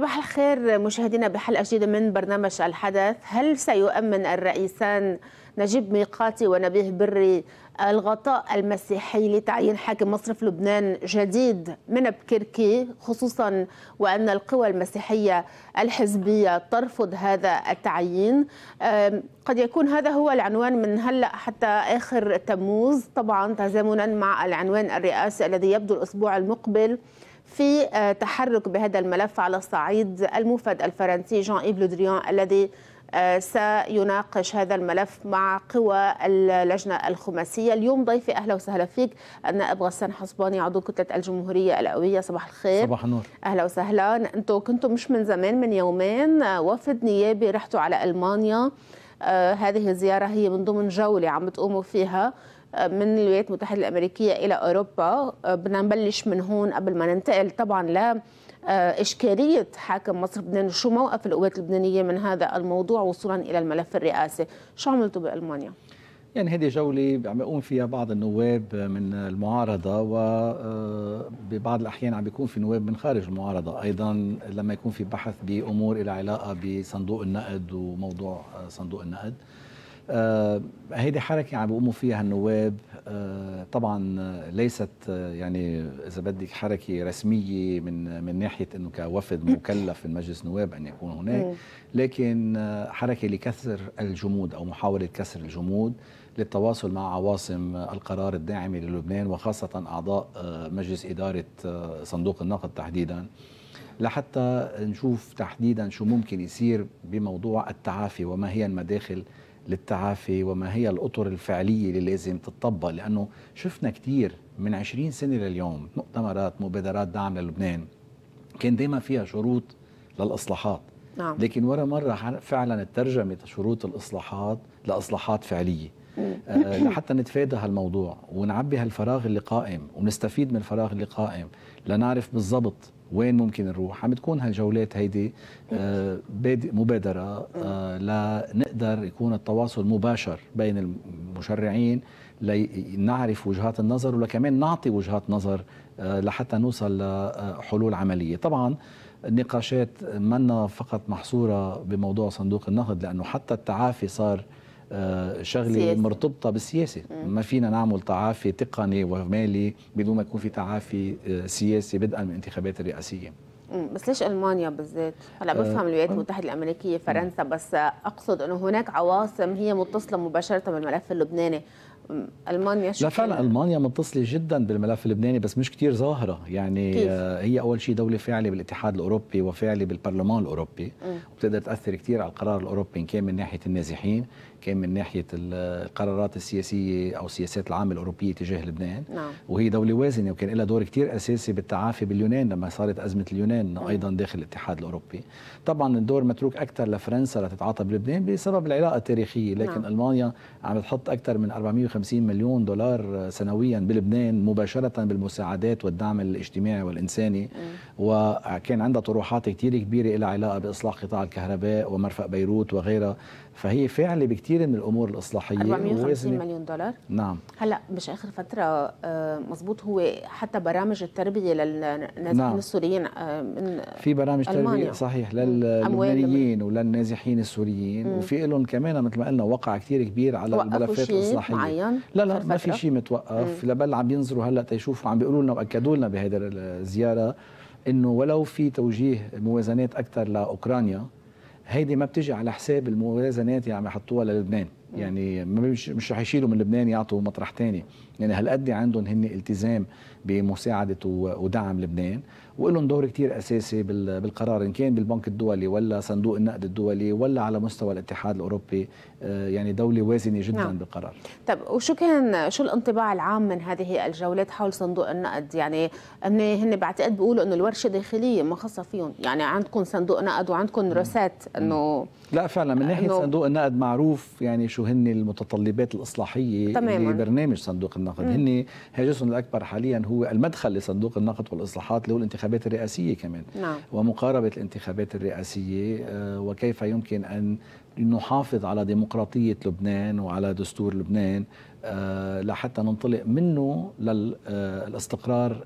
صباح الخير مشاهدينا بحلقة جديدة من برنامج الحدث هل سيؤمن الرئيسان نجيب ميقاتي ونبيه بري الغطاء المسيحي لتعيين حاكم مصرف لبنان جديد من بكركي خصوصا وأن القوى المسيحية الحزبية ترفض هذا التعيين قد يكون هذا هو العنوان من هلأ حتى آخر تموز طبعا تزامنا مع العنوان الرئاسي الذي يبدو الأسبوع المقبل في آه، تحرك بهذا الملف على الصعيد المفد الفرنسي جان إيف لودريان الذي آه، سيناقش هذا الملف مع قوى اللجنة الخماسية اليوم ضيفي أهلا وسهلا فيك النائب غسان حسباني عضو كتلة الجمهورية القوية صباح الخير صباح النور أهلا وسهلا أنتم كنتم مش من زمان من يومين آه، وفد نيابي رحتوا على ألمانيا آه هذه الزيارة هي من ضمن جولة عم بتقوموا فيها من الولايات المتحده الامريكيه الى اوروبا آه، بدنا نبلش من هون قبل ما ننتقل طبعا ل آه، إشكالية حاكم مصر لبنان شو موقف القوات اللبنانية من هذا الموضوع وصولا إلى الملف الرئاسي شو عملتوا بألمانيا؟ يعني هذه جولة عم يقوم فيها بعض النواب من المعارضة وببعض آه، الأحيان عم بيكون في نواب من خارج المعارضة أيضا لما يكون في بحث بأمور إلى علاقة بصندوق النقد وموضوع صندوق النقد آه، هيدي حركة عم بيقوموا فيها النواب آه، طبعا آه، ليست يعني إذا بدك حركة رسمية من من ناحية إنه كوفد مكلف من مجلس النواب أن يكون هناك لكن حركة لكسر الجمود أو محاولة كسر الجمود للتواصل مع عواصم القرار الداعمة للبنان وخاصة أعضاء مجلس إدارة صندوق النقد تحديداً لحتى نشوف تحديدا شو ممكن يصير بموضوع التعافي وما هي المداخل للتعافي وما هي الأطر الفعلية اللي لازم تتطبق لأنه شفنا كثير من 20 سنة لليوم مؤتمرات مبادرات دعم للبنان كان دائما فيها شروط للإصلاحات نعم. لكن ورا مرة فعلا ترجمت شروط الإصلاحات لإصلاحات فعلية آه، لحتى نتفادى هالموضوع ونعبي هالفراغ اللي قائم ونستفيد من الفراغ اللي قائم لنعرف بالضبط وين ممكن نروح عم تكون هالجولات هيدي آه، بادئ مبادرة آه، لنقدر يكون التواصل مباشر بين المشرعين لنعرف وجهات النظر ولكمان نعطي وجهات نظر آه، لحتى نوصل لحلول عملية طبعا النقاشات منا فقط محصورة بموضوع صندوق النقد لأنه حتى التعافي صار آه، شغله سياسي. مرتبطه بالسياسه مم. ما فينا نعمل تعافي تقني ومالي بدون ما يكون في تعافي آه، سياسي بدءا من الانتخابات الرئاسيه بس ليش المانيا بالذات؟ هلا آه، بفهم الولايات المتحده الامريكيه فرنسا بس اقصد انه هناك عواصم هي متصله مباشره بالملف اللبناني المانيا شو لا فعلا المانيا متصله جدا بالملف اللبناني بس مش كتير ظاهره يعني كيف؟ هي اول شيء دوله فاعله بالاتحاد الاوروبي وفاعله بالبرلمان الاوروبي وبتقدر تاثر كتير على القرار الاوروبي ان كان من ناحيه النازحين كان من ناحيه القرارات السياسيه او السياسات العامه الاوروبيه تجاه لبنان نعم. وهي دوله وازنه وكان لها دور كثير اساسي بالتعافي باليونان لما صارت ازمه اليونان نعم. ايضا داخل الاتحاد الاوروبي طبعا الدور متروك اكثر لفرنسا لتتعاطى بلبنان بسبب العلاقه التاريخيه لكن نعم. المانيا عم تحط اكثر من 450 مليون دولار سنويا بلبنان مباشره بالمساعدات والدعم الاجتماعي والانساني مم. نعم. وكان عندها طروحات كثير كبيره لها علاقه باصلاح قطاع الكهرباء ومرفق بيروت وغيرها فهي فعل بكثير من الامور الاصلاحيه 450 مليون دولار نعم هلا مش اخر فتره آه، مزبوط هو حتى برامج التربيه للنازحين نعم. السوريين آه، من في برامج ألمانيا. تربيه صحيح لللبنانيين وللنازحين السوريين مم. وفي لهم كمان مثل ما قلنا وقع كثير كبير على الملفات الاصلاحيه معين لا لا ما في شيء متوقف لبل عم ينظروا هلا تيشوفوا عم بيقولوا لنا واكدوا لنا بهذه الزياره انه ولو في توجيه موازنات اكثر لاوكرانيا هيدي ما بتجي على حساب الموازنات اللي يعني عم يحطوها للبنان يعني مش مش رح يشيلوا من لبنان يعطوا مطرح ثاني يعني هالقد عندهم هن التزام بمساعده ودعم لبنان ولهم دور كتير اساسي بالقرار ان كان بالبنك الدولي ولا صندوق النقد الدولي ولا على مستوى الاتحاد الاوروبي آه، يعني دوله وازنه جدا نعم. بالقرار. طب وشو كان شو الانطباع العام من هذه الجولات حول صندوق النقد؟ يعني هن هن بعتقد بيقولوا انه الورشه داخليه ما خاصه فيهم، يعني عندكم صندوق نقد وعندكم روسات انه لا فعلا من ناحيه صندوق النقد معروف يعني شو هن المتطلبات الاصلاحيه تماما لبرنامج صندوق النقد، هن هاجسهم الاكبر حاليا هو المدخل لصندوق النقد والاصلاحات اللي هو الانتخابات الانتخابات الرئاسية كمان نعم. ومقاربة الانتخابات الرئاسية آه، وكيف يمكن أن نحافظ على ديمقراطية لبنان وعلى دستور لبنان آه، لحتى ننطلق منه للاستقرار آه،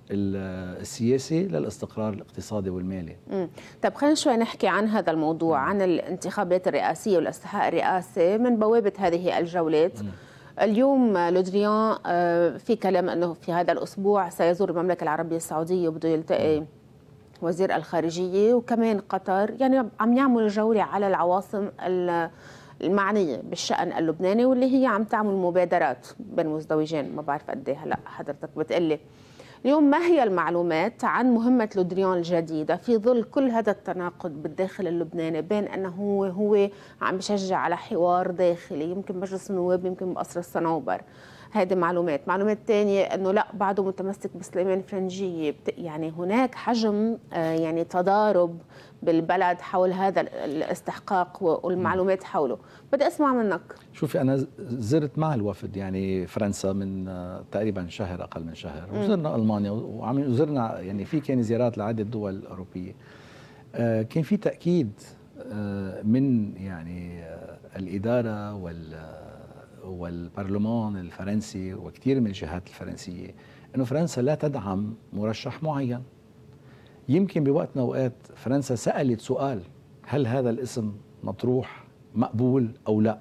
السياسي للاستقرار الاقتصادي والمالي مم. طب خلينا شوي نحكي عن هذا الموضوع نعم. عن الانتخابات الرئاسية والاستحقاق الرئاسي من بوابة هذه الجولات مم. اليوم لودريان آه، في كلام انه في هذا الاسبوع سيزور المملكه العربيه السعوديه وبده يلتقي وزير الخارجيه وكمان قطر يعني عم يعمل جوله على العواصم المعنيه بالشان اللبناني واللي هي عم تعمل مبادرات بين مزدوجين ما بعرف قد إيه هلا حضرتك بتقلي اليوم ما هي المعلومات عن مهمة لودريون الجديدة في ظل كل هذا التناقض بالداخل اللبناني بين أنه هو هو عم يشجع على حوار داخلي يمكن مجلس النواب يمكن بقصر الصنوبر هذه معلومات معلومات تانية أنه لا بعده متمسك بسليمان فرنجية يعني هناك حجم آه، يعني تضارب بالبلد حول هذا الاستحقاق والمعلومات حوله بدي أسمع منك شوفي أنا زرت مع الوفد يعني فرنسا من آه، تقريبا شهر أقل من شهر وزرنا ألمانيا وعم زرنا يعني في كان زيارات لعدة دول أوروبية آه، كان في تأكيد من يعني الإدارة وال والبرلمان الفرنسي وكثير من الجهات الفرنسيه انه فرنسا لا تدعم مرشح معين يمكن بوقت من اوقات فرنسا سالت سؤال هل هذا الاسم مطروح مقبول او لا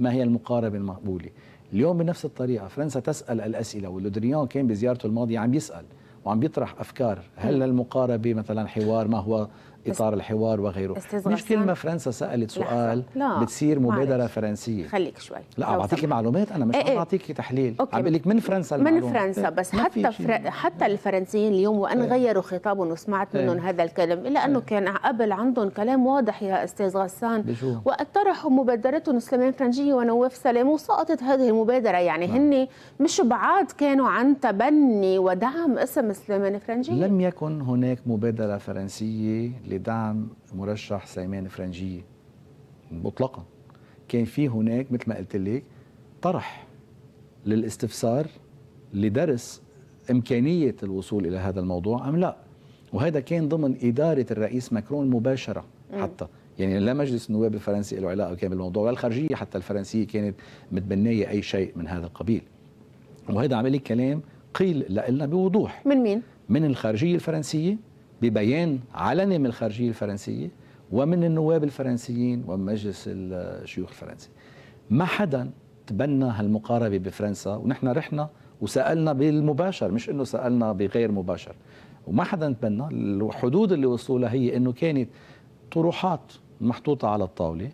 ما هي المقاربه المقبوله اليوم بنفس الطريقه فرنسا تسال الاسئله ولودريان كان بزيارته الماضيه عم يسال وعم بيطرح افكار هل المقاربه مثلا حوار ما هو اطار الحوار وغيره مش كل ما فرنسا سالت سؤال لا. بتصير مبادره معلش. فرنسيه خليك شوي لا عم بعطيكي معلومات انا مش عم ايه. بعطيكي إيه. تحليل عم بقول لك من فرنسا المعلومة. من فرنسا بس حتى فر... حتى الفرنسيين اليوم وان ايه. غيروا خطابهم وسمعت إيه. منهم ايه. هذا الكلام الا انه ايه. كان قبل عندهم كلام واضح يا استاذ غسان واقترحوا مبادرتهم سليمان فرنجي ونواف سلام وسقطت هذه المبادره يعني نعم. هن مش بعاد كانوا عن تبني ودعم اسم سليمان فرنجي لم يكن هناك مبادره فرنسيه لدعم مرشح سليمان فرنجيه مطلقا كان في هناك مثل ما قلت لك طرح للاستفسار لدرس إمكانية الوصول إلى هذا الموضوع أم لا وهذا كان ضمن إدارة الرئيس ماكرون مباشرة حتى يعني لا مجلس النواب الفرنسي له علاقة كان بالموضوع ولا الخارجية حتى الفرنسية كانت متبنية أي شيء من هذا القبيل وهذا عملي كلام قيل لنا بوضوح من مين؟ من الخارجية الفرنسية ببيان علني من الخارجيه الفرنسيه ومن النواب الفرنسيين ومن مجلس الشيوخ الفرنسي ما حدا تبنى هالمقاربه بفرنسا ونحن رحنا وسالنا بالمباشر مش انه سالنا بغير مباشر وما حدا تبنى الحدود اللي وصلوا هي انه كانت طروحات محطوطه على الطاوله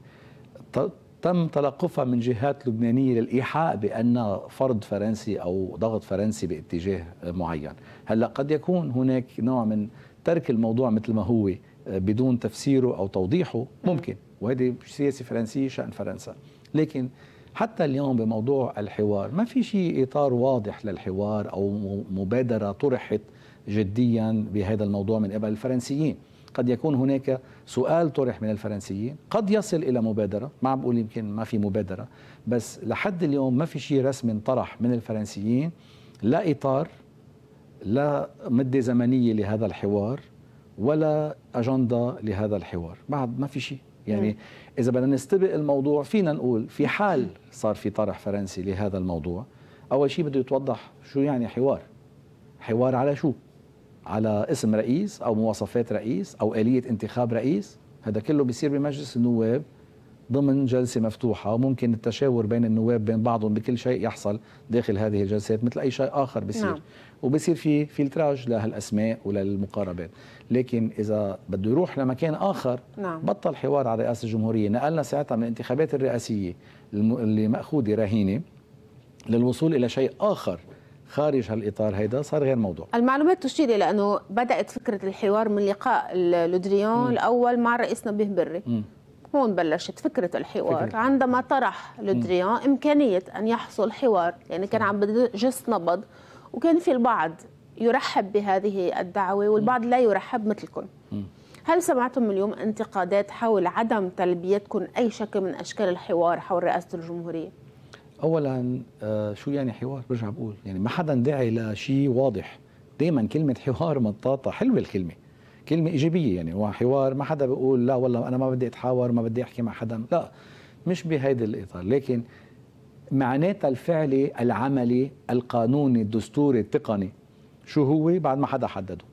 تم تلقفها من جهات لبنانية للإيحاء بأن فرض فرنسي أو ضغط فرنسي باتجاه معين هلأ قد يكون هناك نوع من ترك الموضوع مثل ما هو آه، بدون تفسيره أو توضيحه ممكن وهذه سياسة فرنسية شأن فرنسا لكن حتى اليوم بموضوع الحوار ما في شيء إطار واضح للحوار أو مبادرة طرحت جديا بهذا الموضوع من قبل الفرنسيين قد يكون هناك سؤال طرح من الفرنسيين قد يصل إلى مبادرة ما عم بقول يمكن ما في مبادرة بس لحد اليوم ما في شيء رسمي انطرح من الفرنسيين لا إطار لا مدة زمنية لهذا الحوار ولا أجندة لهذا الحوار بعد ما في شيء يعني مم. نعم. إذا بدنا نستبق الموضوع فينا نقول في حال نعم. صار في طرح فرنسي لهذا الموضوع أول شيء بده يتوضح شو يعني حوار حوار على شو على اسم رئيس أو مواصفات رئيس أو آلية انتخاب رئيس هذا كله بيصير بمجلس النواب ضمن جلسه مفتوحه وممكن التشاور بين النواب بين بعضهم بكل شيء يحصل داخل هذه الجلسات مثل اي شيء اخر بيصير نعم. وبصير في فلتراج لهالاسماء وللمقاربات لكن اذا بده يروح لمكان اخر نعم. بطل حوار على رئاسه الجمهوريه نقلنا ساعتها من الانتخابات الرئاسيه اللي ماخوذه رهينه للوصول الى شيء اخر خارج هالاطار هيدا صار غير موضوع المعلومات تشير الى انه بدات فكره الحوار من لقاء لودريون الاول مع الرئيس نبيه بري م. هون بلشت فكرة الحوار فكرة. عندما طرح لودريان إمكانية أن يحصل حوار يعني كان عم بجس نبض وكان في البعض يرحب بهذه الدعوة والبعض لا يرحب مثلكم هل سمعتم اليوم انتقادات حول عدم تلبيتكم أي شكل من أشكال الحوار حول رئاسة الجمهورية؟ أولا آه، شو يعني حوار؟ برجع بقول يعني ما حدا داعي لشيء واضح دائما كلمة حوار مطاطة حلوة الكلمة كلمه ايجابيه يعني هو حوار ما حدا بيقول لا والله انا ما بدي اتحاور ما بدي احكي مع حدا لا مش بهيدا الاطار لكن معناتها الفعلي العملي القانوني الدستوري التقني شو هو بعد ما حدا حدده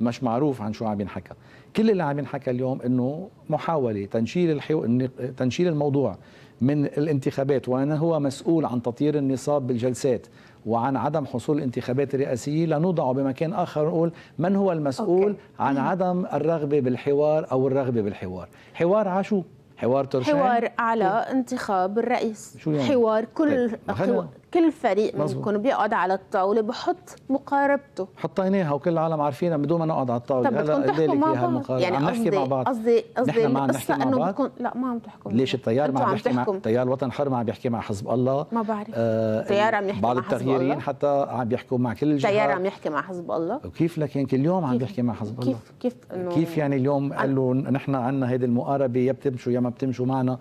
مش معروف عن شو عم ينحكى كل اللي عم ينحكى اليوم انه محاوله تنشيل الحو... تنشيل الموضوع من الانتخابات وأنا هو مسؤول عن تطيير النصاب بالجلسات وعن عدم حصول الانتخابات الرئاسيه لنوضعه بمكان اخر نقول من هو المسؤول أوكي. عن عدم الرغبه بالحوار او الرغبه بالحوار حوار عشو حوار ترشيح حوار على انتخاب الرئيس شو يعني؟ حوار كل طيب، قوى كل فريق منكم بيقعد على الطاوله بحط مقاربته حطيناها وكل العالم عارفينها بدون ما نقعد على الطاوله طب بدكم تحكوا مع بعض يعني عم نحكي مع بعض قصدي قصدي القصه انه بدكم لا ما عم تحكوا ليش التيار ما عم يحكي مع التيار الوطن الحر ما عم يحكي مع حزب الله ما بعرف آه التيار عم يحكي مع بعض التغييرين حتى عم يحكوا مع كل الجهات التيار عم يحكي مع حزب الله وكيف لكن كل يوم عم يحكي مع حزب الله كيف كيف انه كيف يعني اليوم قالوا نحن عندنا هيدي المقاربه يا بتمشوا يا ما بتمشوا معنا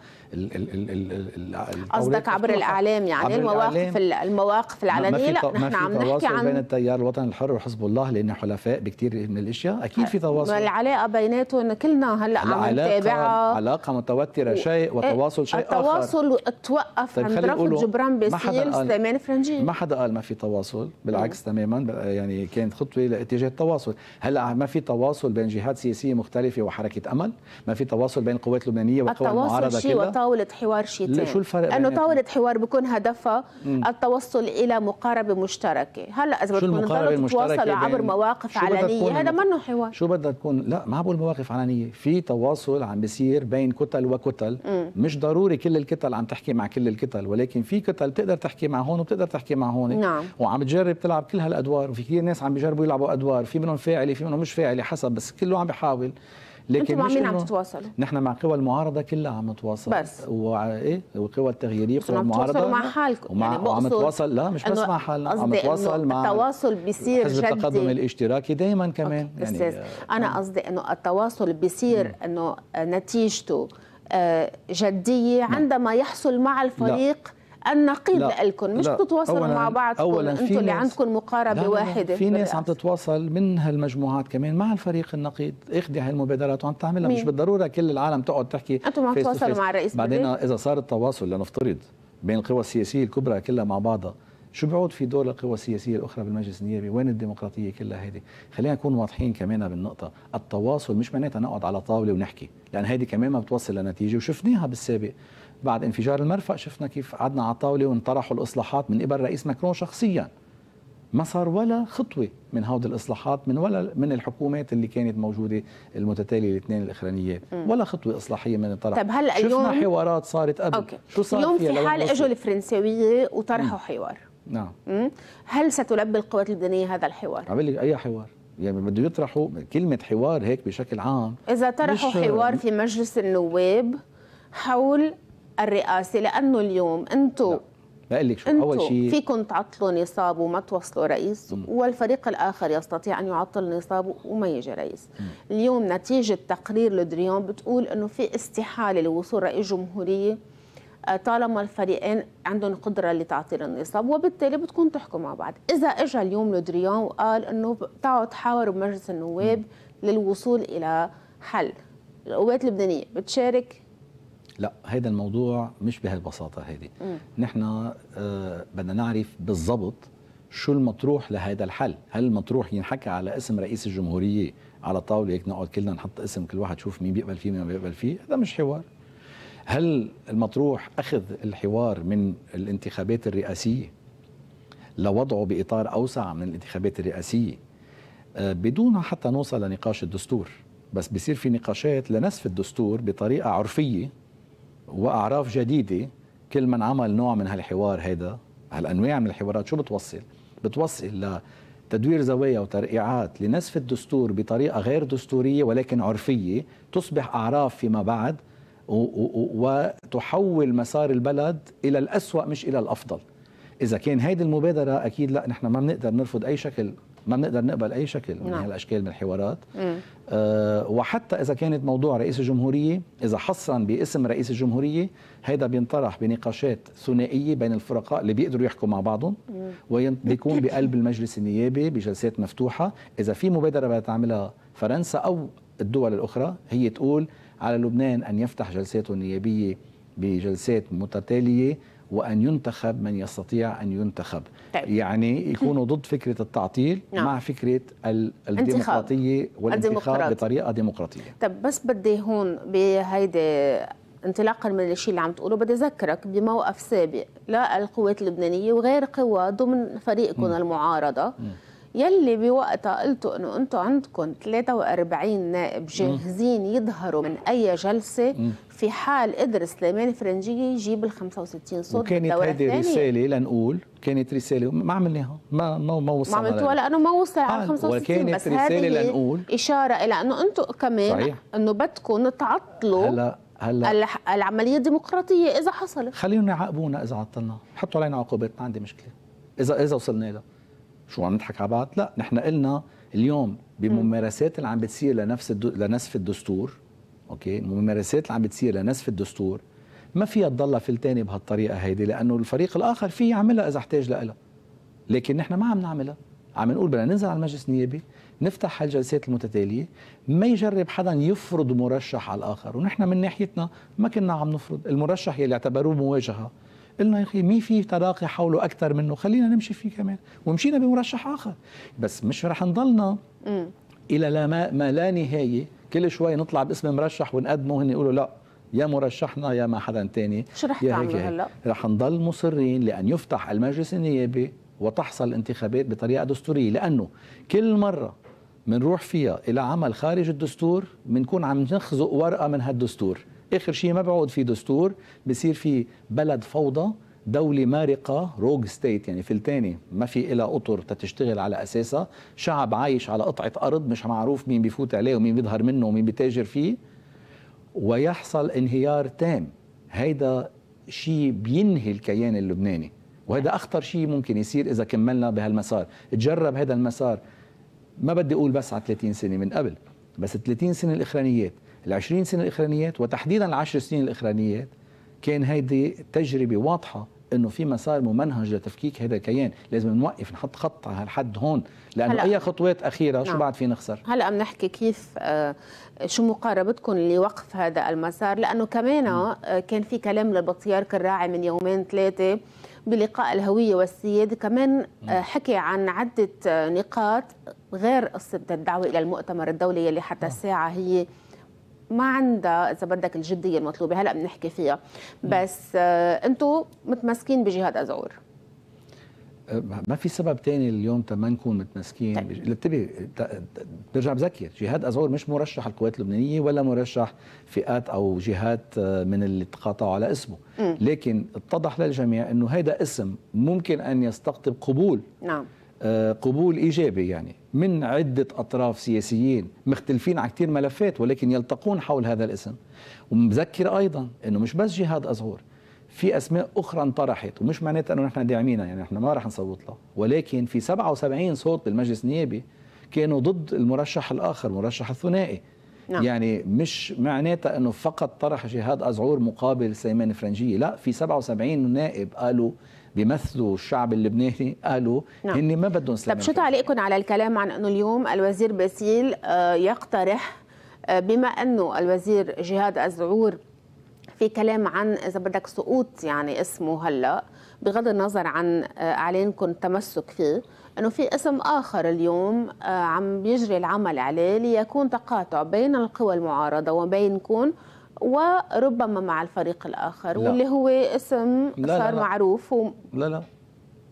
قصدك عبر الاعلام يعني المواقف في المواقف العلنيه لا نحن عم نحكي عن بين التيار الوطني الحر وحزب الله لان حلفاء بكثير من الاشياء اكيد في تواصل العلاقه بيناتهم كلنا هلا عم نتابعها علاقه متوتره و... شيء إيه، وتواصل شيء اخر التواصل توقف طيب عند رفض جبران باسيل سليمان فرنجي ما حدا قال ما في تواصل بالعكس تماما يعني كانت خطوه لاتجاه التواصل هلا ما في تواصل بين جهات سياسيه مختلفه وحركه امل ما في تواصل بين القوات اللبنانيه وقوى المعارضه التواصل شيء وطاوله حوار شيء ثاني شو الفرق انه طاوله حوار بكون هدفها التوصل الى مقاربه مشتركه هلا اذا بدنا نتواصل عبر مواقف علنيه هذا منه حوار شو بدها تكون لا ما بقول مواقف علنيه في تواصل عم بيصير بين كتل وكتل م. مش ضروري كل الكتل عم تحكي مع كل الكتل ولكن في كتل بتقدر تحكي مع هون وبتقدر تحكي مع هون نعم. وعم تجرب تلعب كل هالادوار وفي كثير ناس عم بيجربوا يلعبوا ادوار في منهم فاعلي في منهم مش فاعلي حسب بس كله عم بيحاول لكن مش عم تتواصلوا نحن مع قوى المعارضه كلها عم نتواصل بس و... ايه وقوى التغييريه قوى المعارضه مع حالكم ومع يعني وعم نتواصل لا مش بس مع حالنا عم نتواصل مع التواصل بيصير حزب التقدم الاشتراكي دائما كمان أوكي. يعني أستاذ. آه، انا يعني. قصدي انه التواصل بيصير انه نتيجته آه، جديه نعم. عندما يحصل مع الفريق لا. النقيض لكم مش تتواصلوا مع بعض اولا انتم اللي عندكم مقاربه واحده في ناس عم تتواصل من هالمجموعات كمان مع الفريق النقيض اخذي المبادرات وعم تعملها مش بالضروره كل العالم تقعد تحكي انتم عم تتواصلوا مع الرئيس بعدين اذا صار التواصل لنفترض بين القوى السياسيه الكبرى كلها مع بعضها شو بيعود في دور القوى السياسيه الاخرى بالمجلس النيابي؟ وين الديمقراطيه كلها هذه؟ خلينا نكون واضحين كمان بالنقطه، التواصل مش معناتها نقعد على طاوله ونحكي، لان هيدي كمان ما بتوصل لنتيجه وشفناها بالسابق، بعد انفجار المرفأ شفنا كيف قعدنا على الطاولة وانطرحوا الإصلاحات من قبل رئيس ماكرون شخصيا ما صار ولا خطوة من هود الإصلاحات من ولا من الحكومات اللي كانت موجودة المتتالية الاثنين الأخرانيات ولا خطوة إصلاحية من الطرف طب هلا شفنا اليوم حوارات صارت قبل أوكي. شو صار اليوم في حال إجوا الفرنساوية وطرحوا حوار نعم هل ستلبي القوات اللبنانية هذا الحوار؟ عم لك أي حوار يعني بده يطرحوا كلمة حوار هيك بشكل عام إذا طرحوا حوار في مجلس النواب حول الرئاسه لانه اليوم انتم بقول لك شو اول شيء فيكم تعطلوا نصاب وما توصلوا رئيس مم. والفريق الاخر يستطيع ان يعطل نصابه وما يجي رئيس مم. اليوم نتيجه تقرير لدريون بتقول انه في استحاله لوصول رئيس جمهوريه آه، طالما الفريقين عندهم قدره لتعطيل النصاب وبالتالي بتكون تحكم مع بعض اذا اجى اليوم لدريون وقال انه تعالوا تحاوروا بمجلس النواب مم. للوصول الى حل القوات اللبنانيه بتشارك لا هذا الموضوع مش بهالبساطه هذه نحن آه بدنا نعرف بالضبط شو المطروح لهذا الحل هل المطروح ينحكى على اسم رئيس الجمهوريه على طاوله هيك نقعد كلنا نحط اسم كل واحد شوف مين بيقبل فيه مين ما بيقبل فيه هذا مش حوار هل المطروح اخذ الحوار من الانتخابات الرئاسيه لوضعه باطار اوسع من الانتخابات الرئاسيه آه، بدون حتى نوصل لنقاش الدستور بس بصير في نقاشات لنسف الدستور بطريقه عرفيه واعراف جديده كل من عمل نوع من هالحوار هيدا هالانواع من الحوارات شو بتوصل؟ بتوصل لتدوير زوايا وترقيعات لنسف الدستور بطريقه غير دستوريه ولكن عرفيه تصبح اعراف فيما بعد وتحول مسار البلد الى الاسوا مش الى الافضل. اذا كان هيدي المبادره اكيد لا نحن ما بنقدر نرفض اي شكل ما بنقدر نقبل اي شكل من نعم. هالاشكال من الحوارات أه وحتى اذا كانت موضوع رئيس الجمهوريه اذا حصرا باسم رئيس الجمهوريه هذا بينطرح بنقاشات ثنائيه بين الفرقاء اللي بيقدروا يحكوا مع بعضهم وبيكون بقلب المجلس النيابي بجلسات مفتوحه اذا في مبادره بدها تعملها فرنسا او الدول الاخرى هي تقول على لبنان ان يفتح جلساته النيابيه بجلسات متتاليه وأن ينتخب من يستطيع أن ينتخب طيب. يعني يكونوا ضد فكرة التعطيل نعم. مع فكرة الديمقراطية والانتخاب بطريقة ديمقراطية طب بس بدي هون بهيدي انطلاقا من الشيء اللي عم تقوله بدي اذكرك بموقف سابق للقوات اللبنانيه وغير قوى ضمن فريقكم المعارضه م. يلي بوقتها قلتوا انه انتم عندكم 43 نائب جاهزين يظهروا من اي جلسه في حال قدر سليمان فرنجيه يجيب ال 65 صوت وكانت هيدي رساله لنقول كانت رساله ما عملناها ما ما ما وصلنا ما عملتوها لانه ما وصل على 65 آه، وكانت بس رساله لنقول اشاره الى انه انتم كمان صحيح. انه بدكم تعطلوا هلا هلا العمليه الديمقراطيه اذا حصلت خليهم يعاقبونا اذا عطلنا حطوا علينا عقوبات ما عندي مشكله اذا اذا وصلنا لها شو عم نضحك على بعض لا نحن قلنا اليوم بممارسات اللي عم بتصير لنفس الدو... لنسف الدستور اوكي الممارسات اللي عم بتصير لنسف الدستور ما فيها تضلها فلتانه بهالطريقه هيدي لانه الفريق الاخر فيه يعملها اذا احتاج لها لكن نحن ما عم نعملها عم نقول بدنا ننزل على المجلس النيابي نفتح هالجلسات المتتاليه ما يجرب حدا يفرض مرشح على الاخر ونحن من ناحيتنا ما كنا عم نفرض المرشح يلي اعتبروه مواجهه قلنا يا اخي مين في تلاقي حوله اكثر منه خلينا نمشي فيه كمان ومشينا بمرشح اخر بس مش رح نضلنا الى لا ما, ما لا نهايه كل شوي نطلع باسم مرشح ونقدمه وهن يقولوا لا يا مرشحنا يا ما حدا تاني شو رح تعملوا هلا؟ رح نضل مصرين لان يفتح المجلس النيابي وتحصل انتخابات بطريقه دستوريه لانه كل مره بنروح فيها الى عمل خارج الدستور بنكون عم نخزق ورقه من هالدستور اخر شيء ما بيعود في دستور بصير في بلد فوضى دولة مارقة روج ستيت يعني فلتاني ما في إلا أطر تتشتغل على أساسها شعب عايش على قطعة أرض مش معروف مين بيفوت عليه ومين بيظهر منه ومين بيتاجر فيه ويحصل انهيار تام هيدا شيء بينهي الكيان اللبناني وهذا أخطر شيء ممكن يصير إذا كملنا بهالمسار تجرب هذا المسار ما بدي أقول بس على 30 سنة من قبل بس 30 سنة الأخرانيات العشرين سنة الإخرانيات وتحديدا العشر سنين الإخرانيات كان هيدي تجربة واضحة انه في مسار ممنهج لتفكيك هذا الكيان لازم نوقف نحط خط على الحد هون لانه هلأ. اي خطوات اخيره شو نعم. بعد في نخسر هلا بنحكي كيف آه، شو مقاربتكم لوقف هذا المسار لانه كمان آه، كان في كلام للبطيار كراعي من يومين ثلاثه بلقاء الهويه والسياده كمان آه، حكي عن عده نقاط غير قصه الدعوه الى المؤتمر الدولي اللي حتى الساعه هي ما عندها اذا بدك الجديه المطلوبه هلا بنحكي فيها بس آه، انتم متمسكين بجهاد ازعور أه، ما في سبب تاني اليوم تما نكون متمسكين طيب. انتبه برجع بذكر جهاد ازور مش مرشح القوات اللبنانيه ولا مرشح فئات او جهات آه، من اللي تقاطعوا على اسمه لكن اتضح للجميع انه هيدا اسم ممكن ان يستقطب قبول نعم قبول ايجابي يعني من عدة أطراف سياسيين مختلفين على كثير ملفات ولكن يلتقون حول هذا الاسم ومذكر أيضا أنه مش بس جهاد أزهور في أسماء أخرى انطرحت ومش معناتها أنه نحن داعمينها يعني نحن ما راح نصوت له ولكن في 77 صوت بالمجلس النيابي كانوا ضد المرشح الآخر مرشح الثنائي نعم. يعني مش معناتها أنه فقط طرح جهاد أزعور مقابل سليمان فرنجية لا في 77 نائب قالوا بيمثلوا الشعب اللبناني قالوا نعم. هن ما بدهم سلام طب شو تعليقكم على الكلام عن انه اليوم الوزير باسيل آه، يقترح آه، بما انه الوزير جهاد ازعور في كلام عن اذا بدك سقوط يعني اسمه هلا بغض النظر عن آه، اعلانكم التمسك فيه انه في اسم اخر اليوم عم بيجري العمل عليه ليكون تقاطع بين القوى المعارضه وبينكم وربما مع الفريق الاخر لا. واللي هو اسم لا صار لا لا. معروف و... لا لا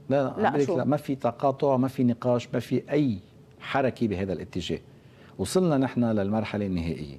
لا لا, لا, لا ما في تقاطع ما في نقاش ما في اي حركه بهذا الاتجاه وصلنا نحن للمرحله النهائيه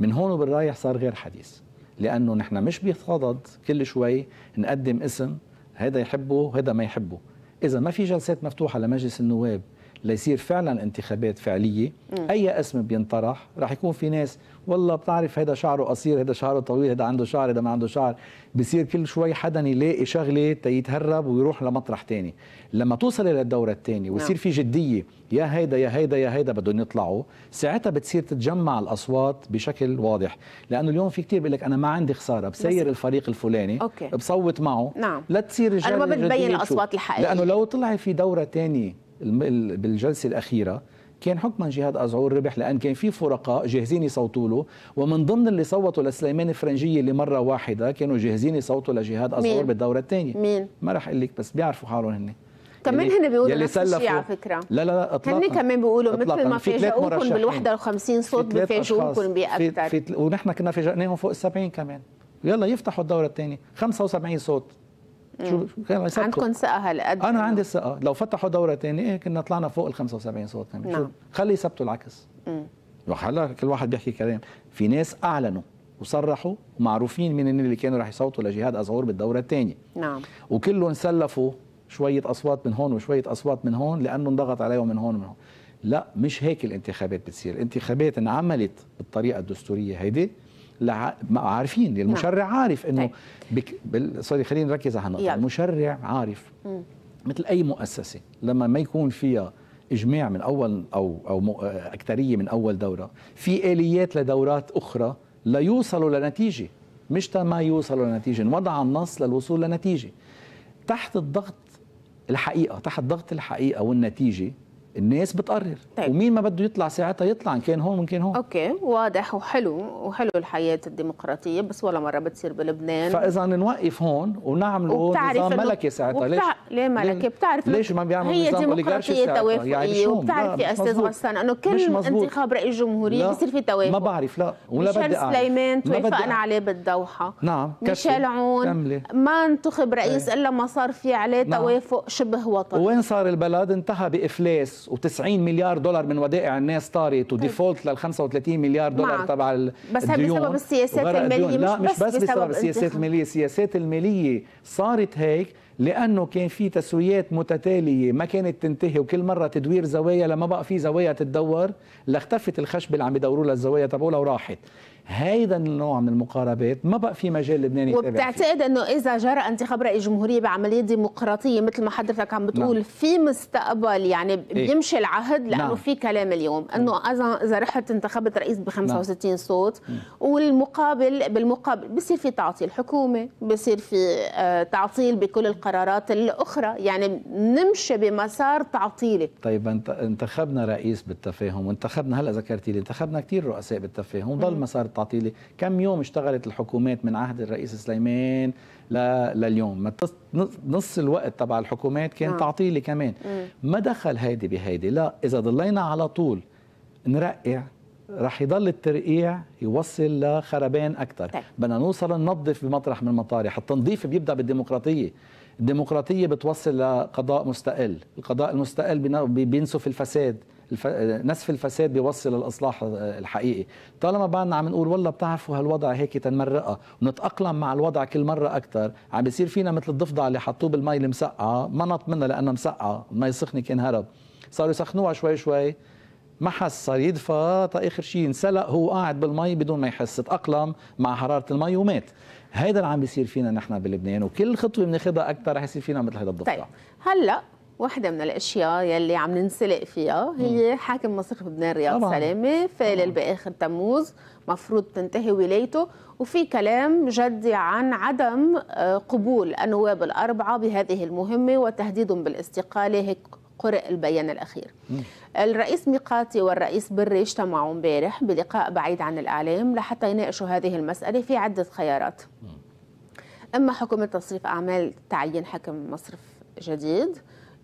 من هون وبالرايح صار غير حديث لانه نحن مش بصدد كل شوي نقدم اسم هذا يحبه هذا ما يحبه اذا ما في جلسات مفتوحه لمجلس النواب ليصير فعلا انتخابات فعليه مم. اي اسم بينطرح راح يكون في ناس والله بتعرف هذا شعره قصير هذا شعره طويل هذا عنده شعر هذا ما عنده شعر بصير كل شوي حدا يلاقي شغله تيتهرب ويروح لمطرح تاني لما توصل للدوره الثانيه نعم. ويصير في جديه يا هيدا يا هيدا يا هيدا بدهم يطلعوا ساعتها بتصير تتجمع الاصوات بشكل واضح لانه اليوم في كثير بيقول لك انا ما عندي خساره بسير الفريق الفلاني أوكي. بصوت معه نعم. لا تصير انا ما بتبين الاصوات الحقيقيه لانه لو طلع في دوره ثانيه بالجلسه الاخيره كان حكما جهاد أزعور ربح لأن كان في فرقاء جاهزين يصوتوا له ومن ضمن اللي صوتوا لسليمان فرنجية لمرة واحدة كانوا جاهزين يصوتوا لجهاد أزعور بالدورة الثانية مين؟ ما راح أقول لك بس بيعرفوا حالهم هن كمان هن بيقولوا نفس الشيء على فكره لا لا لا اطلاقا هن كمان بيقولوا مثل ما فاجئوكم بال 51 صوت بفاجئوكم باكثر ونحن كنا فاجئناهم فوق ال 70 كمان يلا يفتحوا الدوره الثانيه 75 صوت شو كان عندكم ثقه هالقد انا عندي ثقه لو فتحوا دوره ثانيه إيه كنا طلعنا فوق ال 75 صوت نعم. شو خلي يثبتوا العكس هلا كل واحد بيحكي كلام في ناس اعلنوا وصرحوا ومعروفين من اللي كانوا رح يصوتوا لجهاد ازعور بالدوره الثانيه نعم وكلهم سلفوا شويه اصوات من هون وشويه اصوات من هون لانه انضغط عليهم من هون ومن هون لا مش هيك الانتخابات بتصير الانتخابات انعملت بالطريقه الدستوريه هيدي لا عارفين نعم. المشرع عارف انه طيب. بك... بال... سوري خلينا نركز على النقطه المشرع عارف مم. مثل اي مؤسسه لما ما يكون فيها اجماع من اول او او اكثريه من اول دوره في اليات لدورات اخرى ليوصلوا لنتيجه مش ما يوصلوا لنتيجه وضع النص للوصول لنتيجه تحت الضغط الحقيقه تحت ضغط الحقيقه والنتيجه الناس بتقرر طيب. ومين ما بده يطلع ساعتها يطلع ان كان هون وان كان هون اوكي واضح وحلو وحلو الحياه الديمقراطيه بس ولا مره بتصير بلبنان فاذا نوقف هون ونعمل نظام ملكي ساعتها وبتع... ليش ليه ملكي بتعرف ليش ما بيعمل نظام ديمقراطيه يعني توافقيه يعني وبتعرف يا استاذ غسان انه كل انتخاب رئيس جمهوريه بصير في توافق ما بعرف لا ولا بدي ميشيل سليمان توافقنا عليه بالدوحه نعم ميشيل عون كملي. ما انتخب رئيس إيه. الا ما صار في عليه نعم. توافق شبه وطني وين صار البلد انتهى بافلاس و90 مليار دولار من ودائع الناس طارت وديفولت طيب. لل 35 مليار دولار تبع الديون بس بسبب السياسات الماليه لا مش بس, بس بسبب السياسات الماليه السياسات الماليه صارت هيك لانه كان في تسويات متتاليه ما كانت تنتهي وكل مره تدوير زوايا لما بقى في زوايا تتدور لاختفت الخشبه اللي عم يدوروا لها الزوايا تبعولها وراحت هيدا النوع من المقاربات ما بقى في مجال لبناني وبتعتقد انه اذا جرى انتخاب رئيس جمهوريه بعمليه ديمقراطيه مثل ما حضرتك عم بتقول نعم. في مستقبل يعني إيه. بيمشي العهد لانه نعم. في كلام اليوم انه نعم. اذا اذا رحت انتخبت رئيس ب 65 نعم. صوت نعم. والمقابل بالمقابل بصير في تعطيل حكومه بصير في آه، تعطيل بكل القرارات الاخرى يعني نمشي بمسار تعطيلي طيب انتخبنا رئيس بالتفاهم وانتخبنا هلا ذكرتي لي انتخبنا كثير رؤساء بالتفاهم ضل مسار التعطيله كم يوم اشتغلت الحكومات من عهد الرئيس سليمان لليوم نص الوقت تبع الحكومات كان آه. نعم. تعطيلي كمان مم. ما دخل هيدي بهيدي لا اذا ضلينا على طول نرقع رح يضل الترقيع يوصل لخربان اكثر طيب. بدنا نوصل ننظف بمطرح من المطارح التنظيف بيبدا بالديمقراطيه الديمقراطيه بتوصل لقضاء مستقل القضاء المستقل بينسف الفساد الف... نسف الفساد بيوصل للاصلاح آه، الحقيقي طالما بعدنا عم نقول والله بتعرفوا هالوضع هيك تنمرقه ونتاقلم مع الوضع كل مره اكثر عم بيصير فينا مثل الضفدع اللي حطوه بالمي المسقعه ما نط منها لانها مسقعه المي سخنه كان هرب صاروا يسخنوها شوي شوي ما حس صار يدفى تا طيب اخر شيء انسلق هو قاعد بالمي بدون ما يحس تاقلم مع حراره المي ومات هيدا اللي عم بيصير فينا نحن بلبنان وكل خطوه بناخذها اكثر رح يصير فينا مثل هيدا الضفدع طيب هلا واحدة من الأشياء يلي عم ننسلق فيها هي حاكم مصر لبنان رياض سلامة فالل بآخر تموز مفروض تنتهي ولايته وفي كلام جدي عن عدم آه، قبول النواب الأربعة بهذه المهمة وتهديدهم بالاستقالة هيك قرأ البيان الأخير مم. الرئيس ميقاتي والرئيس بري اجتمعوا امبارح بلقاء بعيد عن الإعلام لحتى يناقشوا هذه المسألة في عدة خيارات مم. إما حكومة تصريف أعمال تعيين حكم مصرف جديد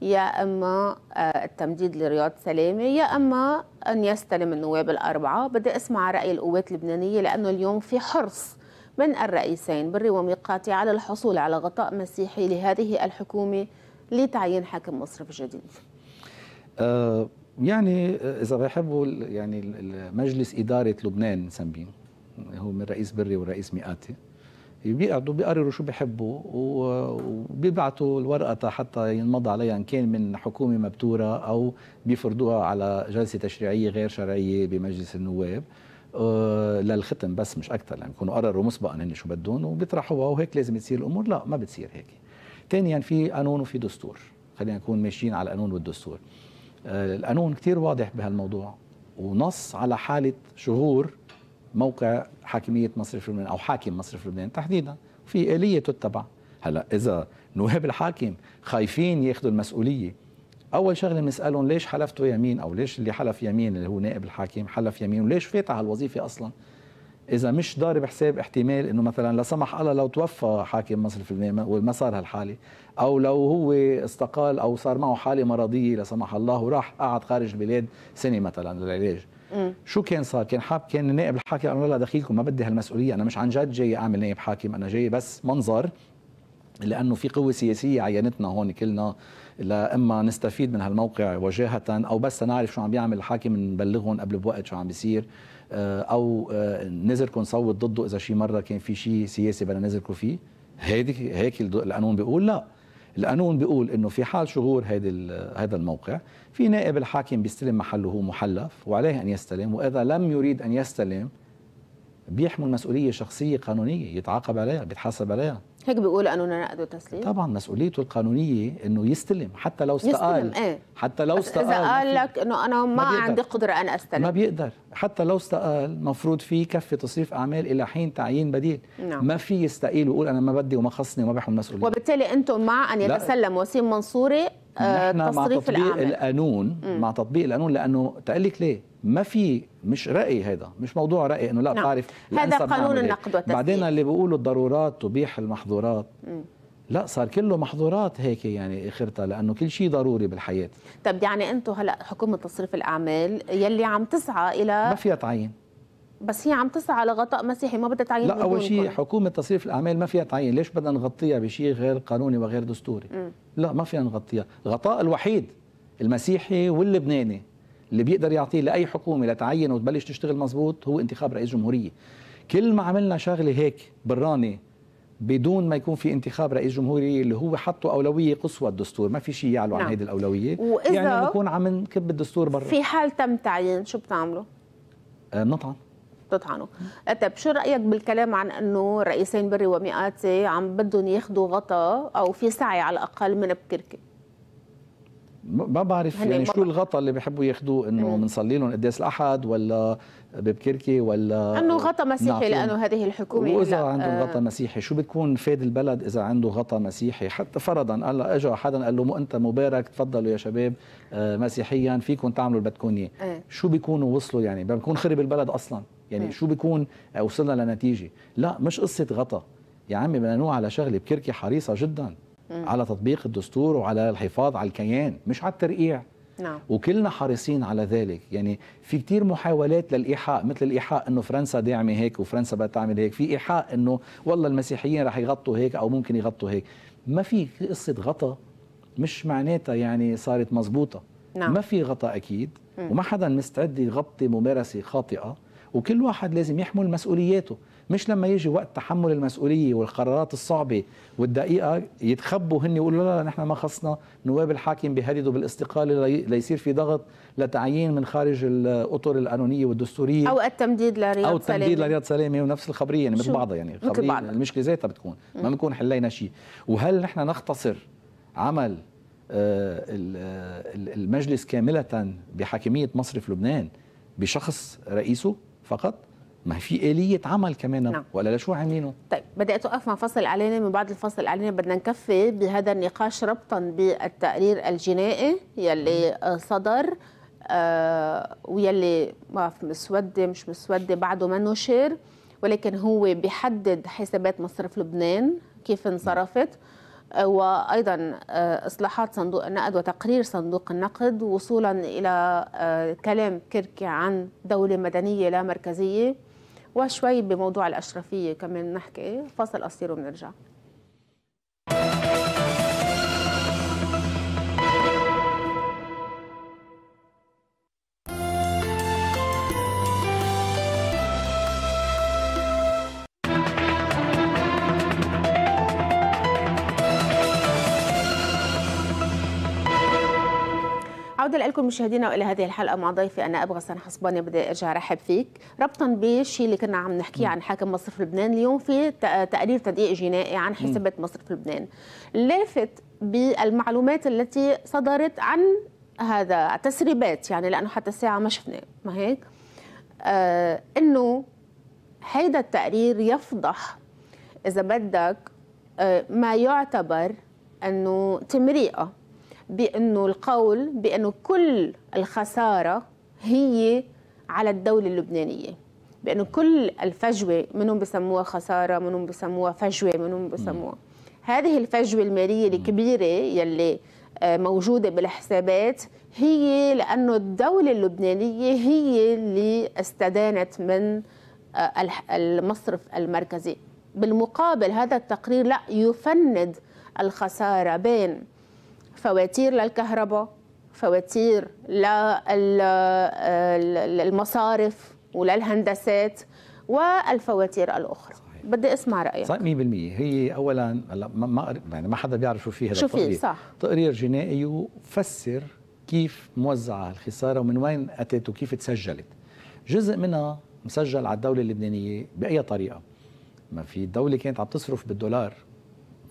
يا اما آه، التمديد لرياض سلامه يا اما ان يستلم النواب الاربعه بدي اسمع راي القوات اللبنانيه لانه اليوم في حرص من الرئيسين بري وميقاتي على الحصول على غطاء مسيحي لهذه الحكومه لتعيين حاكم مصرف جديد أه يعني آه، اذا بيحبوا يعني مجلس اداره لبنان نسميه هو من رئيس بري والرئيس ميقاتي بيقعدوا بيقرروا شو بيحبوا وبيبعتوا الورقه حتى ينمضى عليها ان كان من حكومه مبتوره او بيفرضوها على جلسه تشريعيه غير شرعيه بمجلس النواب آه، للختم بس مش اكثر يعني بيكونوا قرروا مسبقا هن شو بدهم وبيطرحوها وهيك لازم تصير الامور لا ما بتصير هيك ثانيا في قانون وفي دستور خلينا نكون ماشيين على القانون والدستور آه، القانون كثير واضح بهالموضوع ونص على حاله شهور موقع حاكميه مصرف لبنان او حاكم مصرف لبنان تحديدا في اليه تتبع هلا اذا نواب الحاكم خايفين ياخذوا المسؤوليه اول شغله بنسالهم ليش حلفتوا يمين او ليش اللي حلف يمين اللي هو نائب الحاكم حلف يمين وليش فات على الوظيفه اصلا اذا مش ضارب حساب احتمال انه مثلا لا سمح الله لو توفى حاكم مصرف لبنان وما صار هالحاله او لو هو استقال او صار معه حاله مرضيه لا سمح الله وراح قعد خارج البلاد سنه مثلا للعلاج مم. شو كان صار كان حاب كان النائب الحاكم قال لا دخيلكم ما بدي هالمسؤوليه انا مش عن جد جاي اعمل نائب حاكم انا جاي بس منظر لانه في قوه سياسيه عينتنا هون كلنا لاما نستفيد من هالموقع وجاهه او بس نعرف شو عم بيعمل الحاكم نبلغهم قبل بوقت شو عم بيصير آه، او آه، نزلكم نصوت ضده اذا شي مره كان في شيء سياسي بدنا نزلكم فيه هيدي هيك القانون بيقول لا القانون بيقول انه في حال شهور هذا هذا الموقع في نائب الحاكم بيستلم محله محلف وعليه ان يستلم واذا لم يريد ان يستلم بيحمل مسؤوليه شخصيه قانونيه يتعاقب عليها بيتحاسب عليها هيك بيقول انه نقد وتسليم طبعا مسؤوليته القانونيه انه يستلم حتى لو استقال يستلم ايه حتى لو استقال اذا قال لك انه انا ما, ما عندي قدره ان استلم ما بيقدر حتى لو استقال مفروض في كفه تصريف اعمال الى حين تعيين بديل نعم. ما في يستقيل ويقول انا ما بدي وما خصني وما بحمل مسؤوليه وبالتالي انتم مع ان يتسلم وسيم منصوري نحن آه، مع تطبيق الأعمال. القانون مم. مع تطبيق القانون لانه تقلك ليه ما في مش راي هذا مش موضوع راي انه لا بتعرف نعم. هذا قانون إيه. النقد والتفكير بعدين اللي بيقولوا الضرورات تبيح المحظورات مم. لا صار كله محظورات هيك يعني اخرتها لانه كل شيء ضروري بالحياه طب يعني انتم هلا حكومه تصريف الاعمال يلي عم تسعى الى ما فيها تعين بس هي عم تسعى على غطاء مسيحي ما بدها تعيين لا اول شيء حكومه تصريف الاعمال ما فيها تعيين ليش بدنا نغطيها بشيء غير قانوني وغير دستوري م. لا ما فينا نغطيها الغطاء الوحيد المسيحي واللبناني اللي بيقدر يعطيه لاي حكومه لتعين وتبلش تشتغل مزبوط هو انتخاب رئيس جمهوريه كل ما عملنا شغله هيك براني بدون ما يكون في انتخاب رئيس جمهورية اللي هو حطه أولوية قصوى الدستور ما في شيء يعلو عن نعم. هذه الأولوية وإذا يعني نكون عم نكب الدستور برا في حال تم تعيين شو بتعملوا؟ بنطعن آه تطعنه طيب شو رايك بالكلام عن انه رئيسين بري ومئاتي عم بدهم ياخذوا غطاء او في سعي على الاقل من بكركي ما بعرف يعني, شو الغطاء اللي بيحبوا ياخذوه انه بنصلي لهم قداس الاحد ولا ببكركي ولا انه غطاء مسيحي لانه هذه الحكومه واذا عندهم عنده غطاء آه. مسيحي شو بتكون فاد البلد اذا عنده غطاء مسيحي حتى فرضا هلا اجى حدا قال له انت مبارك تفضلوا يا شباب آه، مسيحيا فيكم تعملوا اللي بدكم اياه إيه. شو بيكونوا وصلوا يعني بكون خرب البلد اصلا يعني شو بيكون آه، وصلنا لنتيجه لا مش قصه غطا يا عمي بدنا نوع على شغله بكركي حريصه جدا على تطبيق الدستور وعلى الحفاظ على الكيان مش على الترقيع نعم. وكلنا حريصين على ذلك يعني في كتير محاولات للإيحاء مثل الإيحاء أنه فرنسا داعمة هيك وفرنسا بدها تعمل هيك في إيحاء أنه والله المسيحيين رح يغطوا هيك أو ممكن يغطوا هيك ما في قصة غطا مش معناتها يعني صارت مزبوطة نعم. ما في غطا أكيد وما حدا مستعد يغطي ممارسة خاطئة وكل واحد لازم يحمل مسؤولياته مش لما يجي وقت تحمل المسؤوليه والقرارات الصعبه والدقيقه يتخبوا هن يقولوا لا لا نحن ما خصنا نواب الحاكم بهددوا بالاستقاله ليصير في ضغط لتعيين من خارج الاطر القانونيه والدستوريه او التمديد لرياض او التمديد سلامي. لرياض سلامه ونفس الخبريه يعني مثل بعضها يعني مثل بعضها المشكله ذاتها بتكون ما بنكون حلينا شيء وهل نحن نختصر عمل آه، آه، المجلس كامله بحاكميه مصرف لبنان بشخص رئيسه فقط ما في آلية عمل كمان نعم. ولا لشو عاملينه طيب بدي أتوقف مع فصل علينا من بعد الفصل الإعلاني بدنا نكفي بهذا النقاش ربطا بالتقرير الجنائي يلي صدر آه ويلي ما بعرف مسودة مش مسودة بعده ما نشر ولكن هو بيحدد حسابات مصرف لبنان كيف انصرفت نعم. وايضا آه، اصلاحات صندوق النقد وتقرير صندوق النقد وصولا الى آه، كلام كركي عن دوله مدنيه لا مركزيه وشوي بموضوع الاشرفيه كمان نحكي فصل قصير ونرجع عوده لكم مشاهدينا والى هذه الحلقه مع ضيفي انا ابغى سنه حسباني بدي ارجع ارحب فيك ربطا بالشيء اللي كنا عم نحكيه عن حاكم مصرف لبنان اليوم في تقرير تدقيق جنائي عن حسابات مصرف لبنان لافت بالمعلومات التي صدرت عن هذا تسريبات يعني لانه حتى الساعه ما شفنا ما هيك آه انه هيدا التقرير يفضح اذا بدك آه ما يعتبر انه تمريئة بانه القول بانه كل الخساره هي على الدوله اللبنانيه بانه كل الفجوه منهم بسموها خساره منهم بسموها فجوه منهم بسموها هذه الفجوه الماليه الكبيره يلي آه، موجوده بالحسابات هي لانه الدوله اللبنانيه هي اللي استدانت من آه، المصرف المركزي بالمقابل هذا التقرير لا يفند الخساره بين فواتير للكهرباء فواتير للمصارف آه، وللهندسات والفواتير الاخرى صحيح. بدي اسمع رايك صحيح 100% هي اولا هلا ما يعني ما حدا بيعرف شو في هذا شو فيه صح. تقرير جنائي وفسر كيف موزعه الخساره ومن وين اتت وكيف تسجلت جزء منها مسجل على الدوله اللبنانيه باي طريقه ما في الدوله كانت عم تصرف بالدولار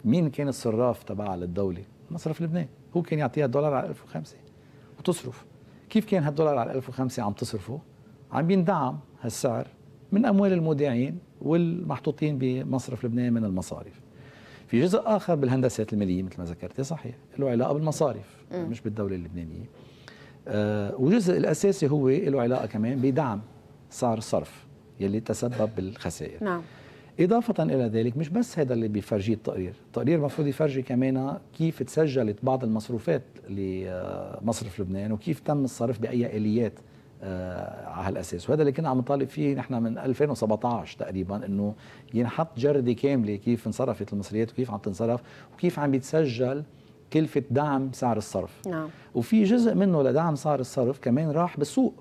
مين كان الصراف تبعها للدوله مصرف لبنان هو كان يعطيها الدولار على 1005 وتصرف كيف كان هالدولار على 1005 عم تصرفه عم يندعم هالسعر من اموال المودعين والمحطوطين بمصرف لبنان من المصارف في جزء اخر بالهندسات الماليه مثل ما ذكرتي صحيح له علاقه بالمصارف مش بالدوله اللبنانيه آه وجزء الاساسي هو له علاقه كمان بدعم سعر الصرف يلي تسبب بالخسائر نعم إضافة إلى ذلك مش بس هذا اللي بيفرجيه التقرير التقرير المفروض يفرجي كمان كيف تسجلت بعض المصروفات لمصرف لبنان وكيف تم الصرف بأي آليات آه، على هالاساس وهذا اللي كنا عم نطالب فيه نحن من 2017 تقريبا انه ينحط جرده كامله كيف انصرفت المصريات وكيف عم تنصرف وكيف عم بيتسجل كلفه دعم سعر الصرف نعم وفي جزء منه لدعم سعر الصرف كمان راح بالسوق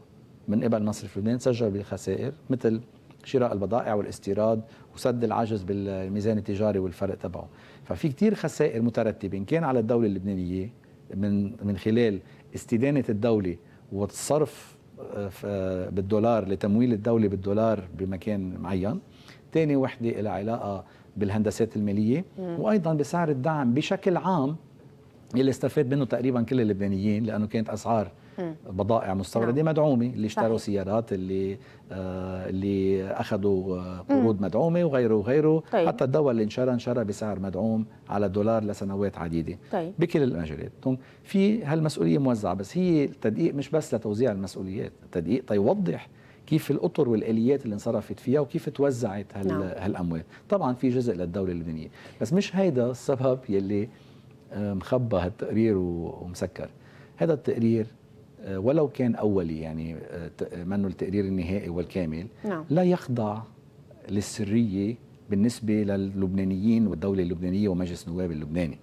من قبل مصرف لبنان سجل بالخسائر مثل شراء البضائع والاستيراد وسد العجز بالميزان التجاري والفرق تبعه ففي كتير خسائر مترتبة إن كان على الدولة اللبنانية من, من خلال استدانة الدولة والصرف آه، آه، بالدولار لتمويل الدولة بالدولار بمكان معين تاني وحدة لها علاقة بالهندسات المالية وأيضا بسعر الدعم بشكل عام اللي استفاد منه تقريبا كل اللبنانيين لأنه كانت أسعار بضائع مستورده نعم. مدعومه اللي اشتروا سيارات اللي آه اللي اخذوا قروض مدعومه وغيره وغيره طيب. حتى الدواء اللي انشرى انشرى بسعر مدعوم على الدولار لسنوات عديده طيب. بكل المجالات في هالمسؤوليه موزعه بس هي التدقيق مش بس لتوزيع المسؤوليات التدقيق تيوضح كيف الاطر والاليات اللي انصرفت فيها وكيف توزعت هال نعم. هالاموال طبعا في جزء للدوله اللبنانيه بس مش هيدا السبب يلي آه، مخبى هالتقرير ومسكر هذا التقرير آه، ولو كان أولي يعني آه، آه، منه التقرير النهائي والكامل نعم. لا يخضع للسرية بالنسبة للبنانيين والدولة اللبنانية ومجلس النواب اللبناني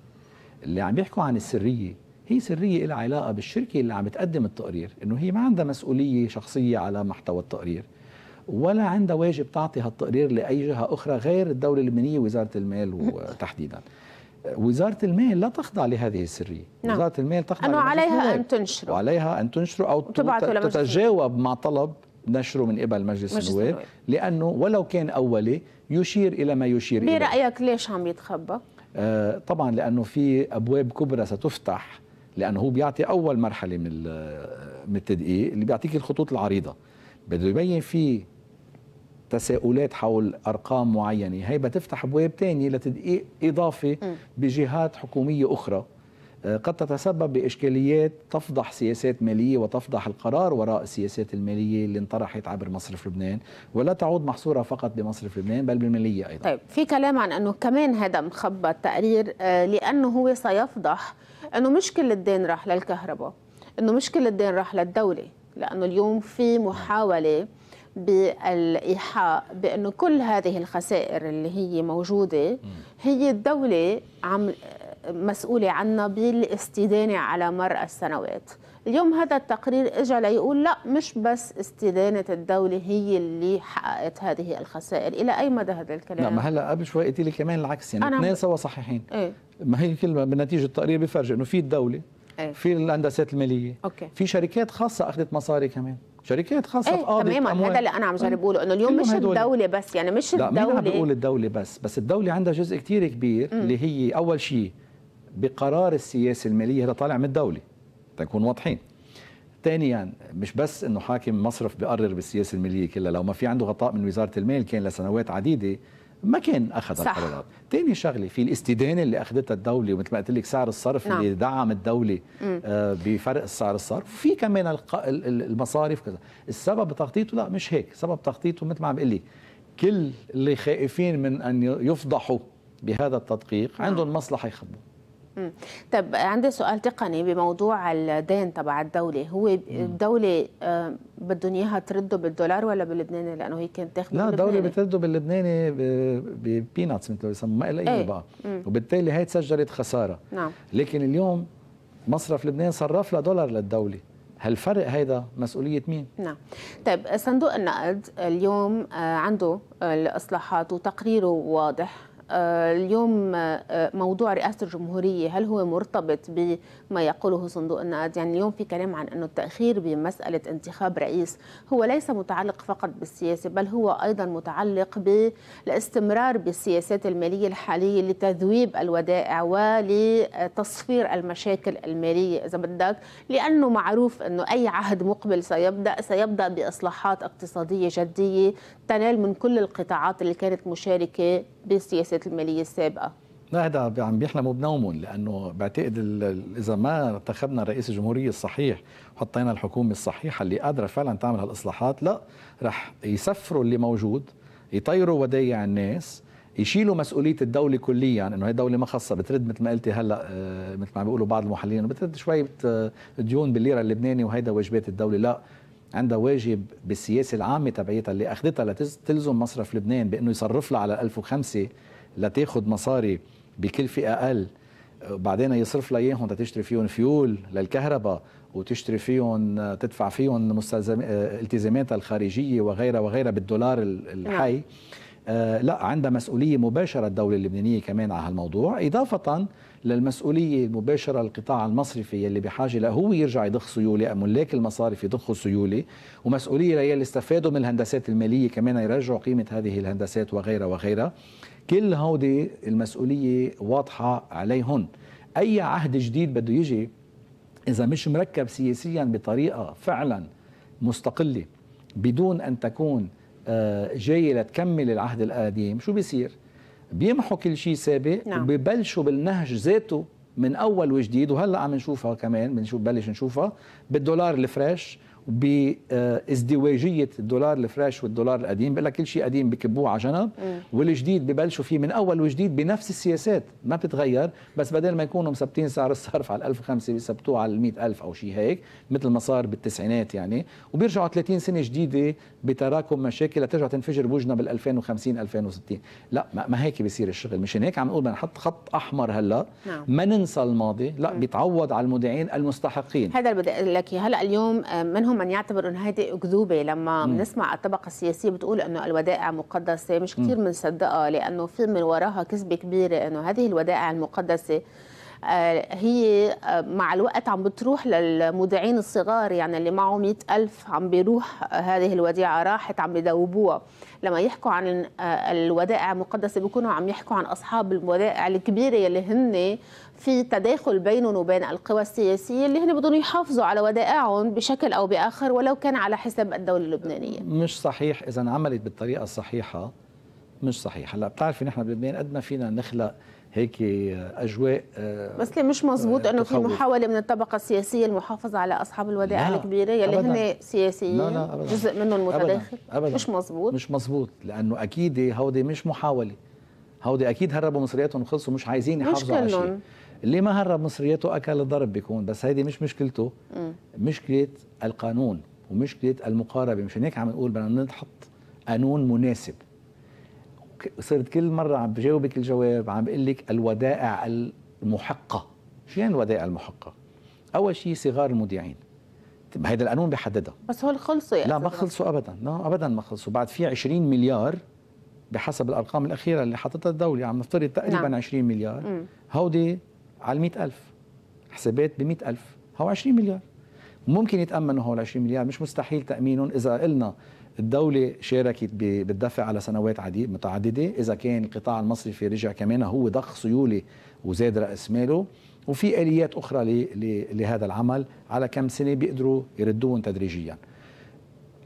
اللي عم يحكوا عن السرية هي سرية لها علاقة بالشركة اللي عم تقدم التقرير إنه هي ما عندها مسؤولية شخصية على محتوى التقرير ولا عندها واجب تعطي هالتقرير لأي جهة أخرى غير الدولة اللبنانية ووزارة المال وتحديداً وزاره المال لا تخضع لهذه السريه نعم. وزاره المال تخضع انه عليها ان تنشره وعليها ان تنشره او تتجاوب مع طلب نشره من قبل مجلس النواب لانه ولو كان اولي يشير الى ما يشير اليه برايك ليش عم يتخبى آه طبعا لانه في ابواب كبرى ستفتح لانه هو بيعطي اول مرحله من من التدقيق اللي بيعطيك الخطوط العريضه بده يبين فيه تساؤلات حول ارقام معينه هي بتفتح ابواب ثانيه لتدقيق اضافي بجهات حكوميه اخرى آه، قد تتسبب باشكاليات تفضح سياسات ماليه وتفضح القرار وراء السياسات الماليه اللي انطرحت عبر مصرف لبنان ولا تعود محصوره فقط بمصرف لبنان بل بالماليه ايضا. طيب في كلام عن انه كمان هذا مخبى التقرير آه، لانه هو سيفضح انه مش كل الدين راح للكهرباء، انه مش كل الدين راح للدوله، لانه اليوم في نعم. محاوله بالإيحاء بأنه كل هذه الخسائر اللي هي موجودة هي الدولة عم مسؤولة عنها بالاستدانة على مر السنوات اليوم هذا التقرير اجى ليقول لا مش بس استدانه الدوله هي اللي حققت هذه الخسائر، الى اي مدى هذا الكلام؟ لا ما هلا قبل شوي قلت لي كمان العكس يعني اثنين سوا صحيحين ايه؟ ما هي كلمه بنتيجه التقرير بفرجي انه في الدوله ايه؟ في الهندسات الماليه اوكي. في شركات خاصه اخذت مصاري كمان شركات خاصه ايه في قاضي تماما هذا اللي انا عم جرب اقوله انه اليوم مش هدول. الدوله بس يعني مش لا الدوله لا مين بقول الدوله بس بس الدوله عندها جزء كتير كبير م. اللي هي اول شيء بقرار السياسه الماليه هذا طالع من الدوله تكون واضحين ثانيا مش بس انه حاكم مصرف بقرر بالسياسه الماليه كلها لو ما في عنده غطاء من وزاره المال كان لسنوات عديده ما كان اخذ صح. القرارات ثاني شغله في الاستدانه اللي اخذتها الدوله ومثل ما قلت لك سعر الصرف نعم. اللي دعم الدوله آه بفرق سعر الصرف في كمان الق... المصارف كذا السبب تخطيطه لا مش هيك سبب تخطيطه مثل ما عم بقول لك كل اللي خائفين من ان يفضحوا بهذا التدقيق نعم. عندهم مصلحه يخبوا طيب طب عندي سؤال تقني بموضوع الدين تبع الدولة هو الدولة آه، بدهم اياها ترده بالدولار ولا باللبناني لأنه هي كانت تاخذ لا الدولة بترده باللبناني ببيناتس مثل ما بيسموها ما لها بقى إيه. وبالتالي هي تسجلت خسارة نعم. لكن اليوم مصرف لبنان صرف لها دولار للدولة هالفرق هيدا مسؤولية مين؟ نعم طيب صندوق النقد اليوم آه، عنده آه، الإصلاحات وتقريره واضح آه، اليوم آه، موضوع رئاسة الجمهورية هل هو مرتبط بما يقوله صندوق النقد يعني اليوم في كلام عن أنه التأخير بمسألة انتخاب رئيس هو ليس متعلق فقط بالسياسة بل هو أيضا متعلق بالاستمرار بالسياسات المالية الحالية لتذويب الودائع ولتصفير المشاكل المالية إذا بدك لأنه معروف أنه أي عهد مقبل سيبدأ سيبدأ بإصلاحات اقتصادية جدية تنال من كل القطاعات اللي كانت مشاركة بالسياسة وزاره الماليه السابقه؟ لا هذا عم بيحلموا بنومهم لانه بعتقد اذا ما انتخبنا رئيس الجمهوريه الصحيح وحطينا الحكومه الصحيحه اللي قادره فعلا تعمل هالاصلاحات لا رح يسفروا اللي موجود يطيروا ودايع الناس يشيلوا مسؤوليه الدوله كليا انه هي الدوله ما خاصه بترد مثل ما قلتي هلا آه، مثل ما عم بيقولوا بعض المحللين بترد شويه آه، ديون بالليره اللبناني وهيدا واجبات الدوله لا عندها واجب بالسياسه العامه تبعيتها اللي اخذتها لتلزم مصرف لبنان بانه يصرف لها على 1005 لتاخد مصاري بكلفه اقل بعدين يصرف لياهم اياهم تشتري فيهم فيول للكهرباء وتشتري فيهم تدفع فيهم مستلزم التزاماتها الخارجيه وغيرها وغيرها بالدولار الحي نعم. آه، لا عندها مسؤولية مباشرة الدولة اللبنانية كمان على هالموضوع إضافة للمسؤولية المباشرة القطاع المصرفي يلي بحاجة لهو يرجع يضخ سيولة ملاك المصارف يضخوا سيولة ومسؤولية للي استفادوا من الهندسات المالية كمان يرجعوا قيمة هذه الهندسات وغيرها وغيرها كل هودي المسؤولية واضحة عليهن أي عهد جديد بده يجي إذا مش مركب سياسيا بطريقة فعلا مستقلة بدون أن تكون آه، جاية لتكمل العهد القديم شو بيصير؟ بيمحوا كل شيء سابق نعم. وبيبلشوا بالنهج ذاته من اول وجديد وهلا عم نشوفها كمان بنشوف بلش نشوفها بالدولار الفريش بازدواجيه الدولار الفريش والدولار القديم بقول لك كل شيء قديم بكبوه على جنب والجديد ببلشوا فيه من اول وجديد بنفس السياسات ما بتتغير بس بدل ما يكونوا مثبتين سعر الصرف على 1005 بيثبتوه على 100000 او شيء هيك مثل ما صار بالتسعينات يعني وبيرجعوا 30 سنه جديده بتراكم مشاكل لترجع تنفجر بوجنا بال 2050 2060 لا ما هيك بيصير الشغل مشان هيك عم نقول بدنا نحط خط احمر هلا نعم. ما ننسى الماضي لا بيتعوض على المودعين المستحقين هذا اللي بدي اقول لك هلا اليوم آه، من هم من يعتبر انه هذه اكذوبه لما بنسمع الطبقه السياسيه بتقول انه الودائع مقدسه مش كثير بنصدقها لانه في من وراها كذبه كبيره انه هذه الودائع المقدسه آه، هي آه، مع الوقت عم بتروح للمودعين الصغار يعني اللي معه مئة ألف عم بيروح آه، هذه الوديعة راحت عم بيدوبوها لما يحكوا عن الودائع المقدسة بيكونوا عم يحكوا عن أصحاب الودائع الكبيرة اللي هن في تداخل بينهم وبين القوى السياسيه اللي هن بدهم يحافظوا على ودائعهم بشكل او باخر ولو كان على حساب الدوله اللبنانيه. مش صحيح اذا عملت بالطريقه الصحيحه مش صحيح، هلا بتعرفي نحن بلبنان قد ما فينا نخلق هيك آه، اجواء آه، بس ليه مش مزبوط انه في محاوله من الطبقه السياسيه المحافظه على اصحاب الودائع الكبيره يلي هن سياسيين لا لا جزء منهم متداخل أبداً أبداً مش مزبوط مش مزبوط لانه اكيد هودي مش محاوله هودي اكيد هربوا مصرياتهم وخلصوا مش عايزين يحافظوا على شيء اللي ما هرب مصريته اكل الضرب بيكون بس هيدي مش مشكلته م. مشكله القانون ومشكله المقاربه مشان هيك عم نقول بدنا نحط قانون مناسب صرت كل مره عم بجاوبك الجواب عم بقول لك الودائع المحقه شو يعني الودائع المحقه اول شيء صغار المودعين طيب هيدا القانون بيحددها بس هول خلصوا يعني لا ما خلصوا ابدا لا ابدا ما خلصوا بعد في 20 مليار بحسب الارقام الاخيره اللي حطتها الدوله عم نفترض تقريبا نعم. 20 مليار هودي على ال 100,000 حسابات ب 100000 هو 20 مليار ممكن يتأمنوا هول 20 مليار مش مستحيل تأمينهم إذا قلنا الدولة شاركت بالدفع على سنوات عديد متعددة إذا كان القطاع المصرفي رجع كمان هو ضخ سيولة وزاد رأس ماله وفي آليات أخرى لهذا العمل على كم سنة بيقدروا يردوهم تدريجيا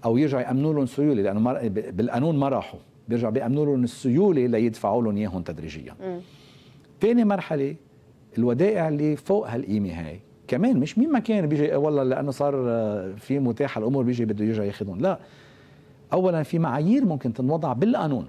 أو يرجع يأمنوا لهم سيولة لأنه مر... بالقانون ما راحوا بيرجع بيأمنوا لهم السيولة ليدفعوا لهم إياهم تدريجيا ثاني مرحلة الودائع اللي فوق هالقيمه هاي كمان مش مين ما كان بيجي إيه والله لانه صار آه، في متاحه الامور بيجي بده يرجع ياخذهم لا اولا في معايير ممكن تنوضع بالقانون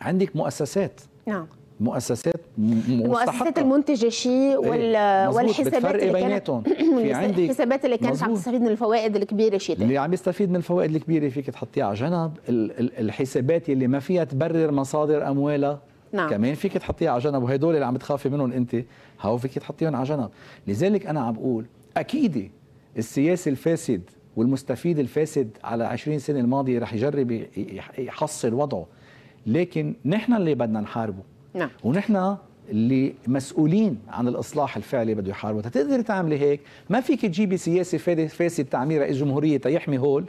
عندك مؤسسات نعم مؤسسات مؤسسات المؤسسات المنتجه شيء إيه، وال... والحسابات اللي بيناتهم في عندك الحسابات اللي كانت عم تستفيد من الفوائد الكبيره شيء اللي عم يستفيد من الفوائد الكبيره فيك تحطيها على جنب الحسابات اللي ما فيها تبرر مصادر اموالها نعم. كمان فيك تحطيها على جنب وهدول اللي عم تخافي منهم انت هاو فيك تحطيهم على جنب لذلك انا عم بقول اكيد السياسي الفاسد والمستفيد الفاسد على 20 سنه الماضيه رح يجرب يحصل وضعه لكن نحن اللي بدنا نحاربه نعم. ونحن اللي مسؤولين عن الاصلاح الفعلي بده يحاربه تقدر تعملي هيك ما فيك تجيبي سياسي فاسد تعمير رئيس جمهوريه تيحمي هول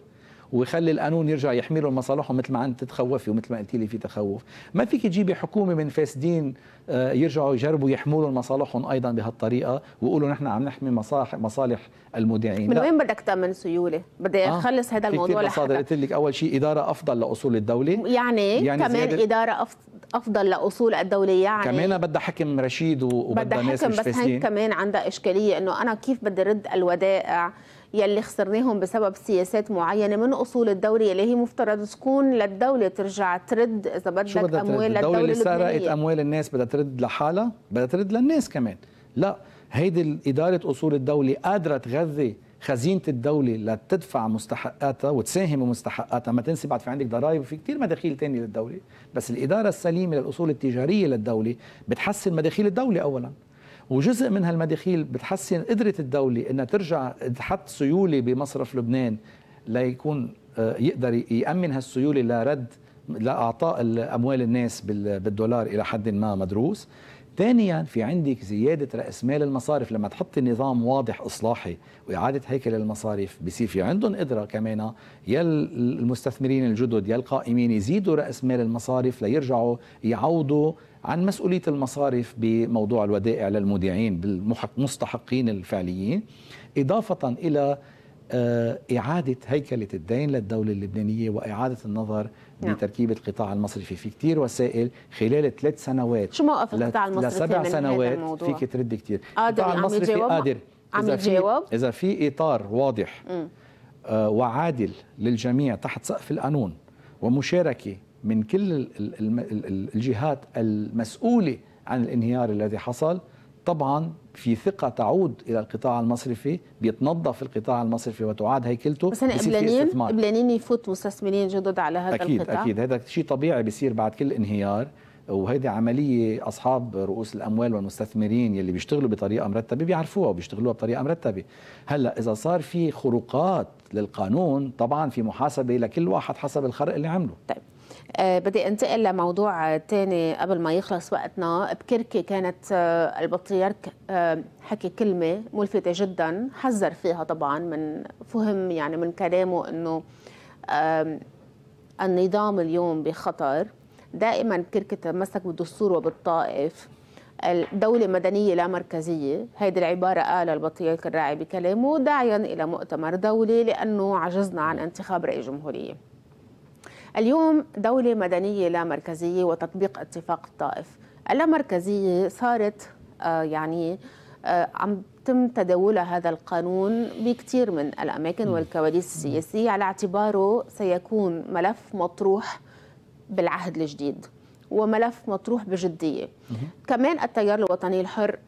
ويخلي القانون يرجع يحمي لهم مصالحهم مثل ما انت تتخوفي ومثل ما قلتي لي في تخوف ما فيك تجيبي حكومه من فاسدين آه، يرجعوا يجربوا يحموا مصالحهم ايضا بهالطريقه ويقولوا نحن عم نحمي مصالح مصالح المودعين من وين بدك تامن سيوله بدي آه. اخلص آه. هذا الموضوع لحتى قلت لك اول شيء اداره افضل لاصول الدوله يعني, يعني كمان زيادة... اداره افضل لاصول الدوله يعني كمان بدها حكم رشيد وبدها ناس حكم بس هيك كمان عندها اشكاليه انه انا كيف بدي رد الودائع يلي خسرناهم بسبب سياسات معينه من اصول الدوله يلي هي مفترض تكون للدوله ترجع ترد اذا بدك اموال للدوله الدوله اللي سرقت اموال الناس بدها ترد لحالها بدها ترد للناس كمان لا هيدي اداره اصول الدوله قادره تغذي خزينه الدوله لتدفع مستحقاتها وتساهم بمستحقاتها ما تنسي بعد في عندك ضرائب وفي كثير مداخيل ثانيه للدوله بس الاداره السليمه للاصول التجاريه للدوله بتحسن مداخيل الدوله اولا وجزء من هالمداخيل بتحسن قدره الدوله انها ترجع تحط سيوله بمصرف لبنان ليكون آه، يقدر يامن هالسيوله لرد لاعطاء اموال الناس بالدولار الى حد ما مدروس ثانيا في عندك زيادة رأس مال المصارف لما تحطي نظام واضح إصلاحي وإعادة هيكل المصارف بصير في عندهم قدرة كمان يا المستثمرين الجدد يا القائمين يزيدوا رأس مال المصارف ليرجعوا يعوضوا عن مسؤولية المصارف بموضوع الودائع للمودعين بالمستحقين الفعليين إضافة إلى آه، إعادة هيكلة الدين للدولة اللبنانية وإعادة النظر نعم. بتركيبة القطاع المصرفي في كتير وسائل خلال ثلاث سنوات شو موقف القطاع المصرفي لسبع سنوات فيك ترد كتير آه، القطاع المصرفي قادر عم يتجاوب إذا في إطار واضح آه، وعادل للجميع تحت سقف القانون ومشاركة من كل الجهات المسؤولة عن الانهيار الذي حصل طبعا في ثقة تعود إلى القطاع المصرفي بيتنظف القطاع المصرفي وتعاد هيكلته بس أنا قبلانين قبلانين يفوت مستثمرين جدد على هذا أكيد القطاع أكيد هذا شيء طبيعي بيصير بعد كل انهيار وهيدي عملية أصحاب رؤوس الأموال والمستثمرين يلي بيشتغلوا بطريقة مرتبة بيعرفوها وبيشتغلوها بطريقة مرتبة هلأ إذا صار في خروقات للقانون طبعا في محاسبة لكل واحد حسب الخرق اللي عمله طيب آه، بدي انتقل لموضوع تاني قبل ما يخلص وقتنا بكركي كانت آه، البطريرك آه، حكي كلمة ملفتة جدا حذر فيها طبعا من فهم يعني من كلامه انه النظام اليوم بخطر دائما بكركي تمسك بالدستور وبالطائف الدولة مدنية لا مركزية هيدي العبارة قال البطريرك الراعي بكلامه داعيا إلى مؤتمر دولي لأنه عجزنا عن انتخاب رئيس جمهورية اليوم دولة مدنية لا مركزية وتطبيق اتفاق الطائف اللامركزية صارت آه، يعني آه، عم تم تداولها هذا القانون بكثير من الأماكن والكواليس السياسية على اعتباره سيكون ملف مطروح بالعهد الجديد وملف مطروح بجدية كمان التيار الوطني الحر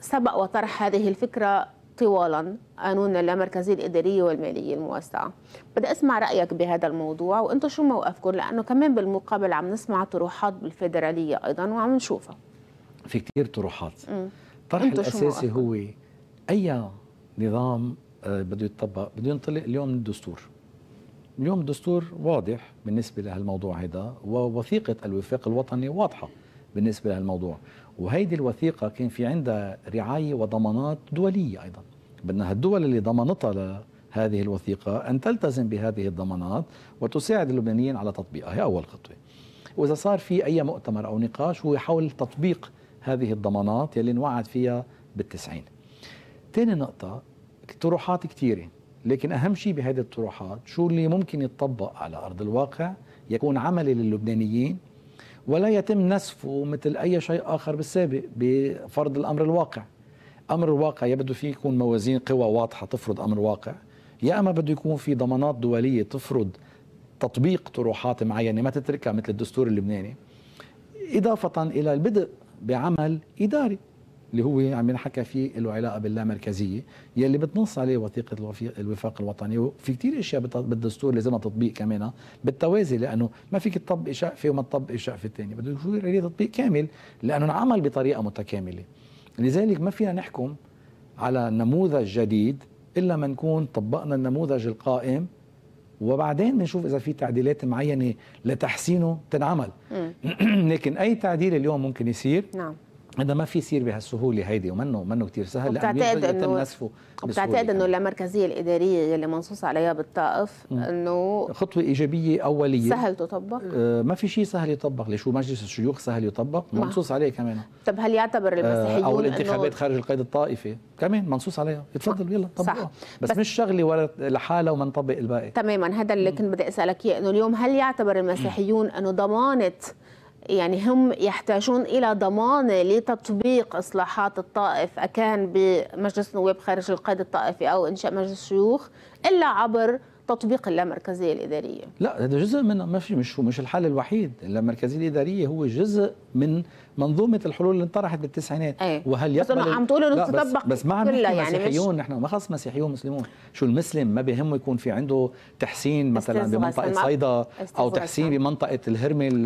سبق وطرح هذه الفكرة طوالا قانون اللامركزية الإدارية والمالية الموسعة بدي أسمع رأيك بهذا الموضوع وأنتم شو موقفكم لأنه كمان بالمقابل عم نسمع طروحات بالفيدرالية أيضا وعم نشوفها في كتير طروحات الطرح الأساسي هو أي نظام آه، بده يتطبق بده ينطلق اليوم من الدستور اليوم الدستور واضح بالنسبة لهالموضوع هذا ووثيقة الوفاق الوطني واضحة بالنسبة لهالموضوع وهيدي الوثيقة كان في عندها رعاية وضمانات دولية أيضا بدنا هالدول اللي ضمنتها لهذه الوثيقة أن تلتزم بهذه الضمانات وتساعد اللبنانيين على تطبيقها هي أول خطوة وإذا صار في أي مؤتمر أو نقاش هو حول تطبيق هذه الضمانات يلي انوعد فيها بالتسعين تاني نقطة طروحات كثيرة لكن أهم شيء بهذه الطروحات شو اللي ممكن يتطبق على أرض الواقع يكون عملي للبنانيين ولا يتم نسفه مثل أي شيء آخر بالسابق بفرض الأمر الواقع أمر الواقع يا بده فيه يكون موازين قوى واضحة تفرض أمر واقع يا أما بده يكون في ضمانات دولية تفرض تطبيق طروحات معينة ما تتركها مثل الدستور اللبناني إضافة إلى البدء بعمل إداري اللي هو عم ينحكى فيه له علاقه باللامركزيه يلي بتنص عليه وثيقه الوفاق الوطني وفي كثير اشياء بالدستور لازمها تطبيق كمان آه، بالتوازي لانه ما فيك تطبق شقفه وما تطبق شقفه ثانيه بده يصير تطبيق كامل لانه انعمل بطريقه متكامله لذلك ما فينا نحكم على نموذج جديد الا ما نكون طبقنا النموذج القائم وبعدين بنشوف اذا في تعديلات معينه لتحسينه تنعمل لكن اي تعديل اليوم ممكن يصير نعم هذا ما في يصير بهالسهوله هيدي ومنه منه كثير سهل بتعتقد انه بتعتقد يعني. انه المركزيه الاداريه يلي منصوص عليها بالطائف انه خطوه ايجابيه اوليه سهل تطبق؟ آه ما في شيء سهل يطبق ليش مجلس الشيوخ سهل يطبق منصوص عليه كمان طب هل يعتبر آه، المسيحيون آه او الانتخابات خارج القيد الطائفي كمان منصوص عليها تفضل يلا طبقها بس, بس مش شغله ولا لحالها وما نطبق الباقي تماما هذا اللي كنت بدي اسالك اياه انه اليوم هل يعتبر المسيحيون انه ضمانه يعني هم يحتاجون إلى ضمانة لتطبيق إصلاحات الطائف أكان بمجلس نواب خارج القيد الطائفي أو إنشاء مجلس شيوخ إلا عبر تطبيق اللامركزيه الاداريه لا هذا جزء من في مش مش الحل الوحيد اللامركزيه الاداريه هو جزء من منظومه الحلول اللي انطرحت بالتسعينات أيه. وهل يقبل بس عم تقول انه تطبق بس ما عم يعني مسيحيون مش... نحن ما خص مسيحيون مسلمون شو المسلم ما بيهمه يكون في عنده تحسين مثلا بمنطقه صيدا او تحسين بمنطقه الهرمل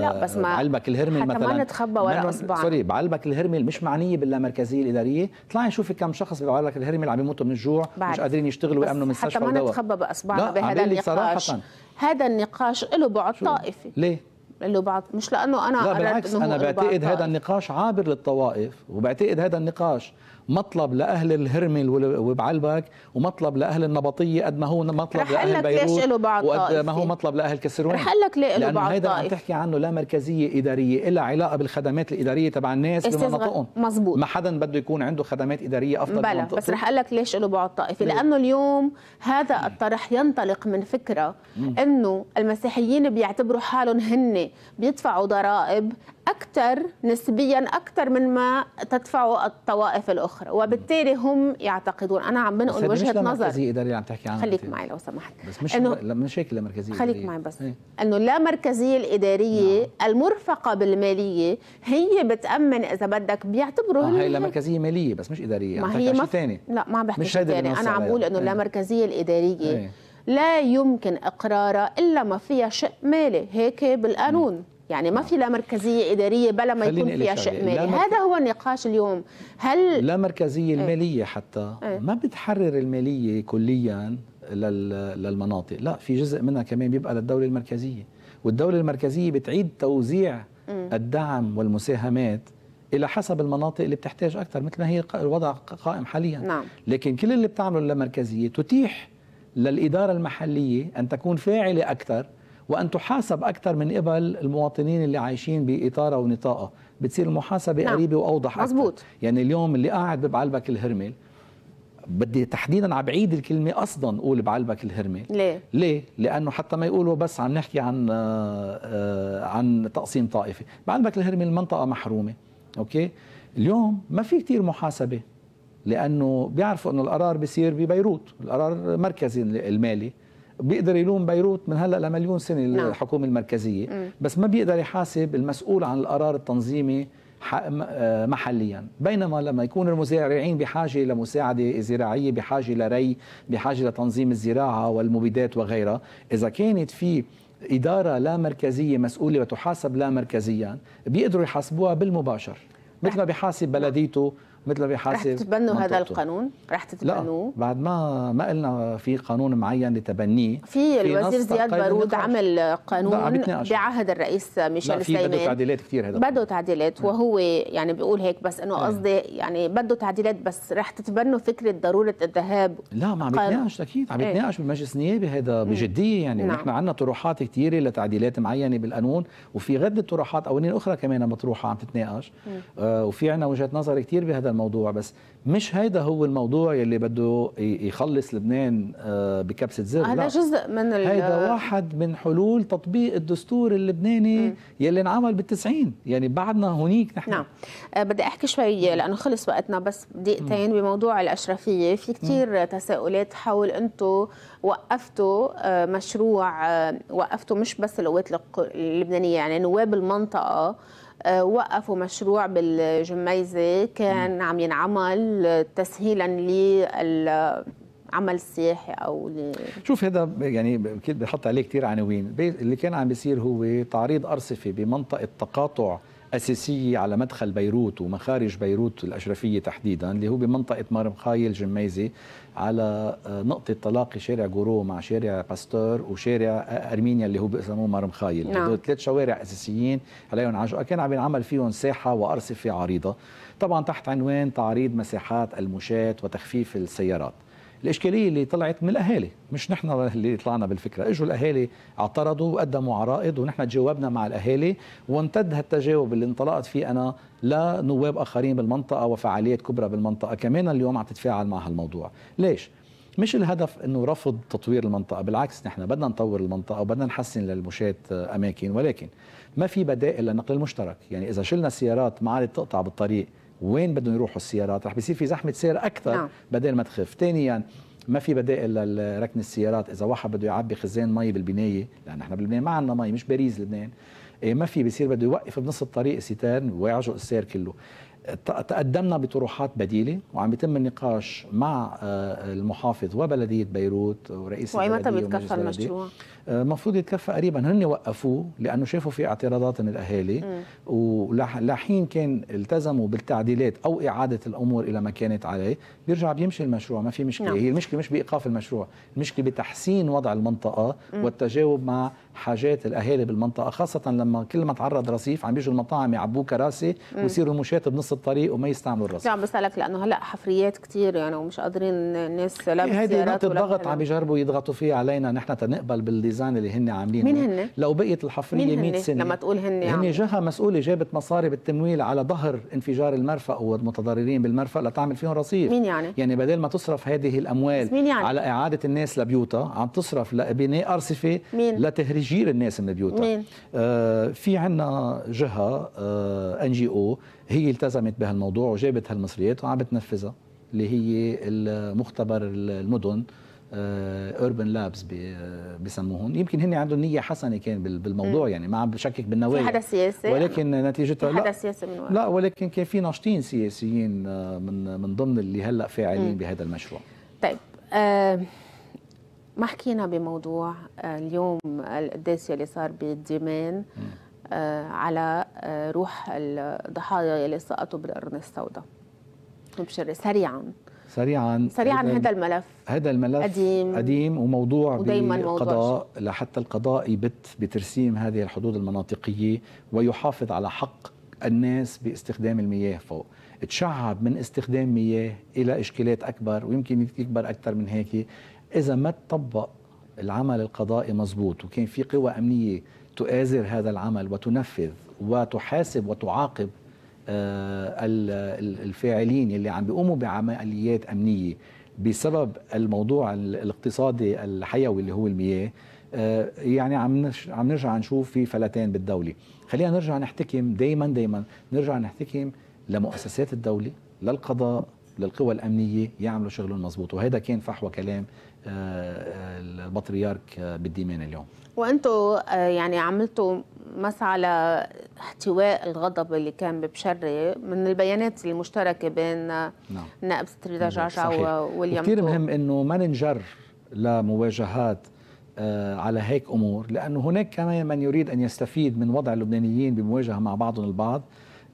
لا بس ما آه، علبك الهرمل حتى مثلا ما نتخبى ولا اصبع سوري بعلبك الهرمل مش معنيه باللامركزيه الاداريه طلعي شوفي كم شخص بعلبك الهرمل عم يموتوا من الجوع مش قادرين يشتغلوا ويامنوا مستشفى حتى ما نتخبى اصبعنا بهذا النقاش صراحة. هذا النقاش له بعد طائفي ليه له بعد مش لانه انا لا بالعكس انا بعتقد هذا النقاش عابر للطوائف وبعتقد هذا النقاش مطلب لأهل الهرمل وبعلبك ومطلب لأهل النبطية قد ما هو مطلب لأهل بيروت وقد ما هو مطلب لأهل كسرون رح لك ليه له بعض هيدا عم تحكي عنه لا مركزية إدارية إلا علاقة بالخدمات الإدارية تبع الناس بمناطقهم مزبوط ما حدا بده يكون عنده خدمات إدارية أفضل بلا بس رح أقول لك ليش له بعض طائفي لأنه اليوم هذا الطرح ينطلق من فكرة أنه المسيحيين بيعتبروا حالهم هن بيدفعوا ضرائب أكثر نسبيا أكثر من ما تدفعه الطوائف الأخرى وبالتالي هم يعتقدون أنا عم بنقل وجهة نظر مركزية إدارية عم تحكي عنها خليك معي لو سمحت بس مش إنه مش هيك مركزية خليك معي بس إيه. إنه لا مركزية الإدارية نعم. المرفقة بالمالية هي بتأمن إذا بدك بيعتبروا آه هي لا مركزية مالية بس مش إدارية ما هي شيء ثاني لا ما عم بحكي شيء ثاني أنا عم بقول إنه لا مركزية الإدارية هي. إيه. لا يمكن اقرارها الا ما فيها شق مالي هيك بالقانون يعني ما في لا مركزيه اداريه بلا ما يكون فيها شيء مالي مرك... هذا هو النقاش اليوم هل لا مركزيه إيه. الماليه حتى ايه؟ ما بتحرر الماليه كليا للمناطق لا في جزء منها كمان بيبقى للدوله المركزيه والدوله المركزيه بتعيد توزيع إيه. الدعم والمساهمات الى حسب المناطق اللي بتحتاج اكثر مثل ما هي الوضع قائم حاليا نعم. لكن كل اللي بتعمله اللامركزيه تتيح للاداره المحليه ان تكون فاعله اكثر وأن تحاسب أكثر من قبل المواطنين اللي عايشين بإطارة ونطاقة بتصير المحاسبة نعم. قريبة وأوضح مزبوط. أكثر يعني اليوم اللي قاعد ببعلبك الهرمل بدي تحديدا عم بعيد الكلمه اصلا اقول بعلبك الهرمل ليه ليه لانه حتى ما يقولوا بس عم نحكي عن آه، آه، عن تقسيم طائفي بعلبك الهرمل منطقه محرومه اوكي اليوم ما في كثير محاسبه لانه بيعرفوا انه القرار بيصير ببيروت القرار مركزي المالي بيقدر يلوم بيروت من هلا لمليون سنه نعم. الحكومه المركزيه مم. بس ما بيقدر يحاسب المسؤول عن القرار التنظيمي آه، محليا بينما لما يكون المزارعين بحاجة لمساعدة زراعية بحاجة لري بحاجة لتنظيم الزراعة والمبيدات وغيرها إذا كانت في إدارة لا مركزية مسؤولة وتحاسب لا مركزيا بيقدروا يحاسبوها بالمباشر مثل نعم. ما بيحاسب بلديته مثل ما بيحاسب رح تتبنوا هذا القانون رح تتبنوه لا بعد ما ما قلنا في قانون معين لتبنيه في الوزير زياد بارود عمل قانون بعهد الرئيس ميشيل سليمان بده تعديلات كثير هذا بده تعديلات وهو يعني بيقول هيك بس انه قصدي يعني بده تعديلات بس رح تتبنوا فكره ضروره الذهاب لا ما عم يتناقش اكيد عم إيه. يتناقش بالمجلس النيابي هذا بجديه يعني نعم. نحن عندنا طروحات كثيره لتعديلات معينه بالقانون وفي غد طروحات قوانين اخرى كمان مطروحه عم تتناقش آه، وفي عندنا وجهه نظر كثير بهذا الموضوع بس مش هيدا هو الموضوع يلي بده يخلص لبنان آه، بكبسه زر هذا جزء من هيدا واحد من حلول تطبيق الدستور اللبناني م. يلي انعمل بالتسعين يعني بعدنا هونيك نحن نعم آه، بدي احكي شوي لانه خلص وقتنا بس دقيقتين بموضوع الاشرفيه في كثير تساؤلات حول انتم وقفتوا آه، مشروع وقفتوا مش بس القوات اللبنانيه يعني نواب المنطقه آه، وقفوا مشروع بالجميزة كان عم ينعمل تسهيلا للعمل السياحي أو ل... شوف هذا يعني أكيد بحط عليه كثير عناوين اللي كان عم بيصير هو تعريض أرصفة بمنطقة تقاطع أساسية على مدخل بيروت ومخارج بيروت الأشرفية تحديدا اللي هو بمنطقة مرمخايل جميزة على آه، نقطه تلاقي شارع جورو مع شارع باستور وشارع آه، ارمينيا اللي هو بيسموه مرمخايل نعم. هدول ثلاث شوارع اساسيين عليهم عجقه كان عم ينعمل فيهم ساحه وارصفه عريضه طبعا تحت عنوان تعريض مساحات المشاة وتخفيف السيارات الإشكالية اللي طلعت من الأهالي مش نحن اللي طلعنا بالفكرة إجوا الأهالي اعترضوا وقدموا عرائض ونحن تجاوبنا مع الأهالي وامتد هالتجاوب اللي انطلقت فيه أنا لنواب آخرين بالمنطقة وفعاليات كبرى بالمنطقة كمان اليوم عم تتفاعل مع هالموضوع ليش؟ مش الهدف انه رفض تطوير المنطقه بالعكس نحن بدنا نطور المنطقه وبدنا نحسن للمشاة اماكن ولكن ما في بدائل للنقل المشترك يعني اذا شلنا السيارات ما عاد تقطع بالطريق وين بدهم يروحوا السيارات رح بيصير في زحمه سير اكثر نعم. بدل ما تخف ثانيا يعني ما في بدائل لركن السيارات اذا واحد بده يعبي خزان مي بالبنايه لان نحن بلبنان ما عندنا مي مش باريس لبنان إيه ما في بصير بده يوقف بنص الطريق ستان ويعجق السير كله تقدمنا بطروحات بديلة وعم يتم النقاش مع آه، المحافظ وبلدية بيروت ورئيس وإمتى بيتكفى المشروع؟ آه، المفروض يتكفى قريبا هن وقفوه لأنه شافوا في اعتراضات من الأهالي ولحين كان التزموا بالتعديلات أو إعادة الأمور إلى ما كانت عليه بيرجع بيمشي المشروع ما في مشكلة نعم. هي المشكلة مش بإيقاف المشروع المشكلة بتحسين وضع المنطقة والتجاوب مع حاجات الاهالي بالمنطقه خاصه لما كل ما تعرض رصيف عم بيجوا المطاعم يعبوه كراسي ويصيروا المشاة بنص الطريق وما يستعملوا الرصيف عم بسالك لانه هلا حفريات كثير يعني ومش قادرين الناس لا هيدي نقطه ضغط عم بيجربوا يضغطوا فيها علينا نحن تنقبل بالديزاين اللي هن عاملينه مين هن؟ لو بقيت الحفريه 100 سنه لما تقول هن يعني. هن جهه مسؤوله جابت مصاري بالتمويل على ظهر انفجار المرفأ والمتضررين بالمرفأ لتعمل فيهم رصيف مين يعني؟ يعني بدل ما تصرف هذه الاموال مين يعني؟ على اعاده الناس لبيوتها عم تصرف لبناء ارصفه لتهريج تشجير الناس من بيوتها نعم. آه في عندنا جهه آه ان جي او هي التزمت بهالموضوع وجابت هالمصريات وعم بتنفذها اللي هي المختبر المدن اوربن آه، لابس آه، بسموهم يمكن هن عندهم نيه حسنه كان بالموضوع يعني ما عم بشكك بالنوايا في حدا سياسي ولكن نتيجتها لا حدا سياسي من لا ولكن كان في ناشطين سياسيين آه، من من ضمن اللي هلا فاعلين بهذا المشروع طيب آه ما حكينا بموضوع آه، اليوم القداس يلي صار بالديمان آه، على آه، روح الضحايا يلي سقطوا بالقرن السوداء مبشرة سريعا سريعا سريعا هذا الملف هذا الملف قديم قديم وموضوع ودايما لحتى القضاء يبت بترسيم هذه الحدود المناطقيه ويحافظ على حق الناس باستخدام المياه فوق تشعب من استخدام مياه الى اشكالات اكبر ويمكن يكبر اكثر من هيك إذا ما تطبق العمل القضائي مضبوط وكان في قوى أمنية تؤازر هذا العمل وتنفذ وتحاسب وتعاقب آه، الفاعلين اللي عم بيقوموا بعمليات أمنية بسبب الموضوع الاقتصادي الحيوي اللي هو المياه آه، يعني عم عم نرجع نشوف في فلتان بالدوله خلينا نرجع نحتكم دائما دائما نرجع نحتكم لمؤسسات الدوله للقضاء للقوى الامنيه يعملوا شغلهم مضبوط وهذا كان فحوى كلام آه، آه، البطريرك آه، بالديمان إيه اليوم وانتم يعني عملتوا مسعى لاحتواء الغضب اللي كان ببشري من البيانات المشتركه بين نعم. نائب ستريدا نعم، جعجع وليام كثير مهم انه ما ننجر لمواجهات على هيك امور لانه هناك كمان من يريد ان يستفيد من وضع اللبنانيين بمواجهه مع بعضهم البعض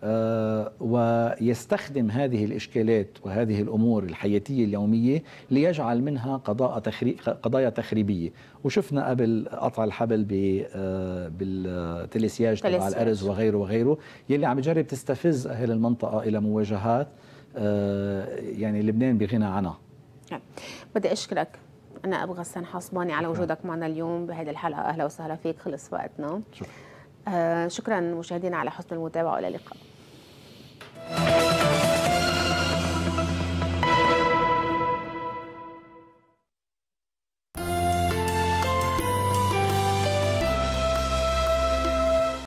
آه، ويستخدم هذه الإشكالات وهذه الأمور الحياتية اليومية ليجعل منها تخريب قضايا تخريبية وشفنا قبل قطع الحبل آه، بالتلسياج تبع الأرز وغيره وغيره يلي عم يجرب تستفز أهل المنطقة إلى مواجهات آه، يعني لبنان بغنى عنها نعم. بدي أشكرك أنا أبغى غسان حاصباني على وجودك معنا اليوم بهذه الحلقة أهلا وسهلا فيك خلص وقتنا شكرا. شكرا مشاهدينا على حسن المتابعة وإلى اللقاء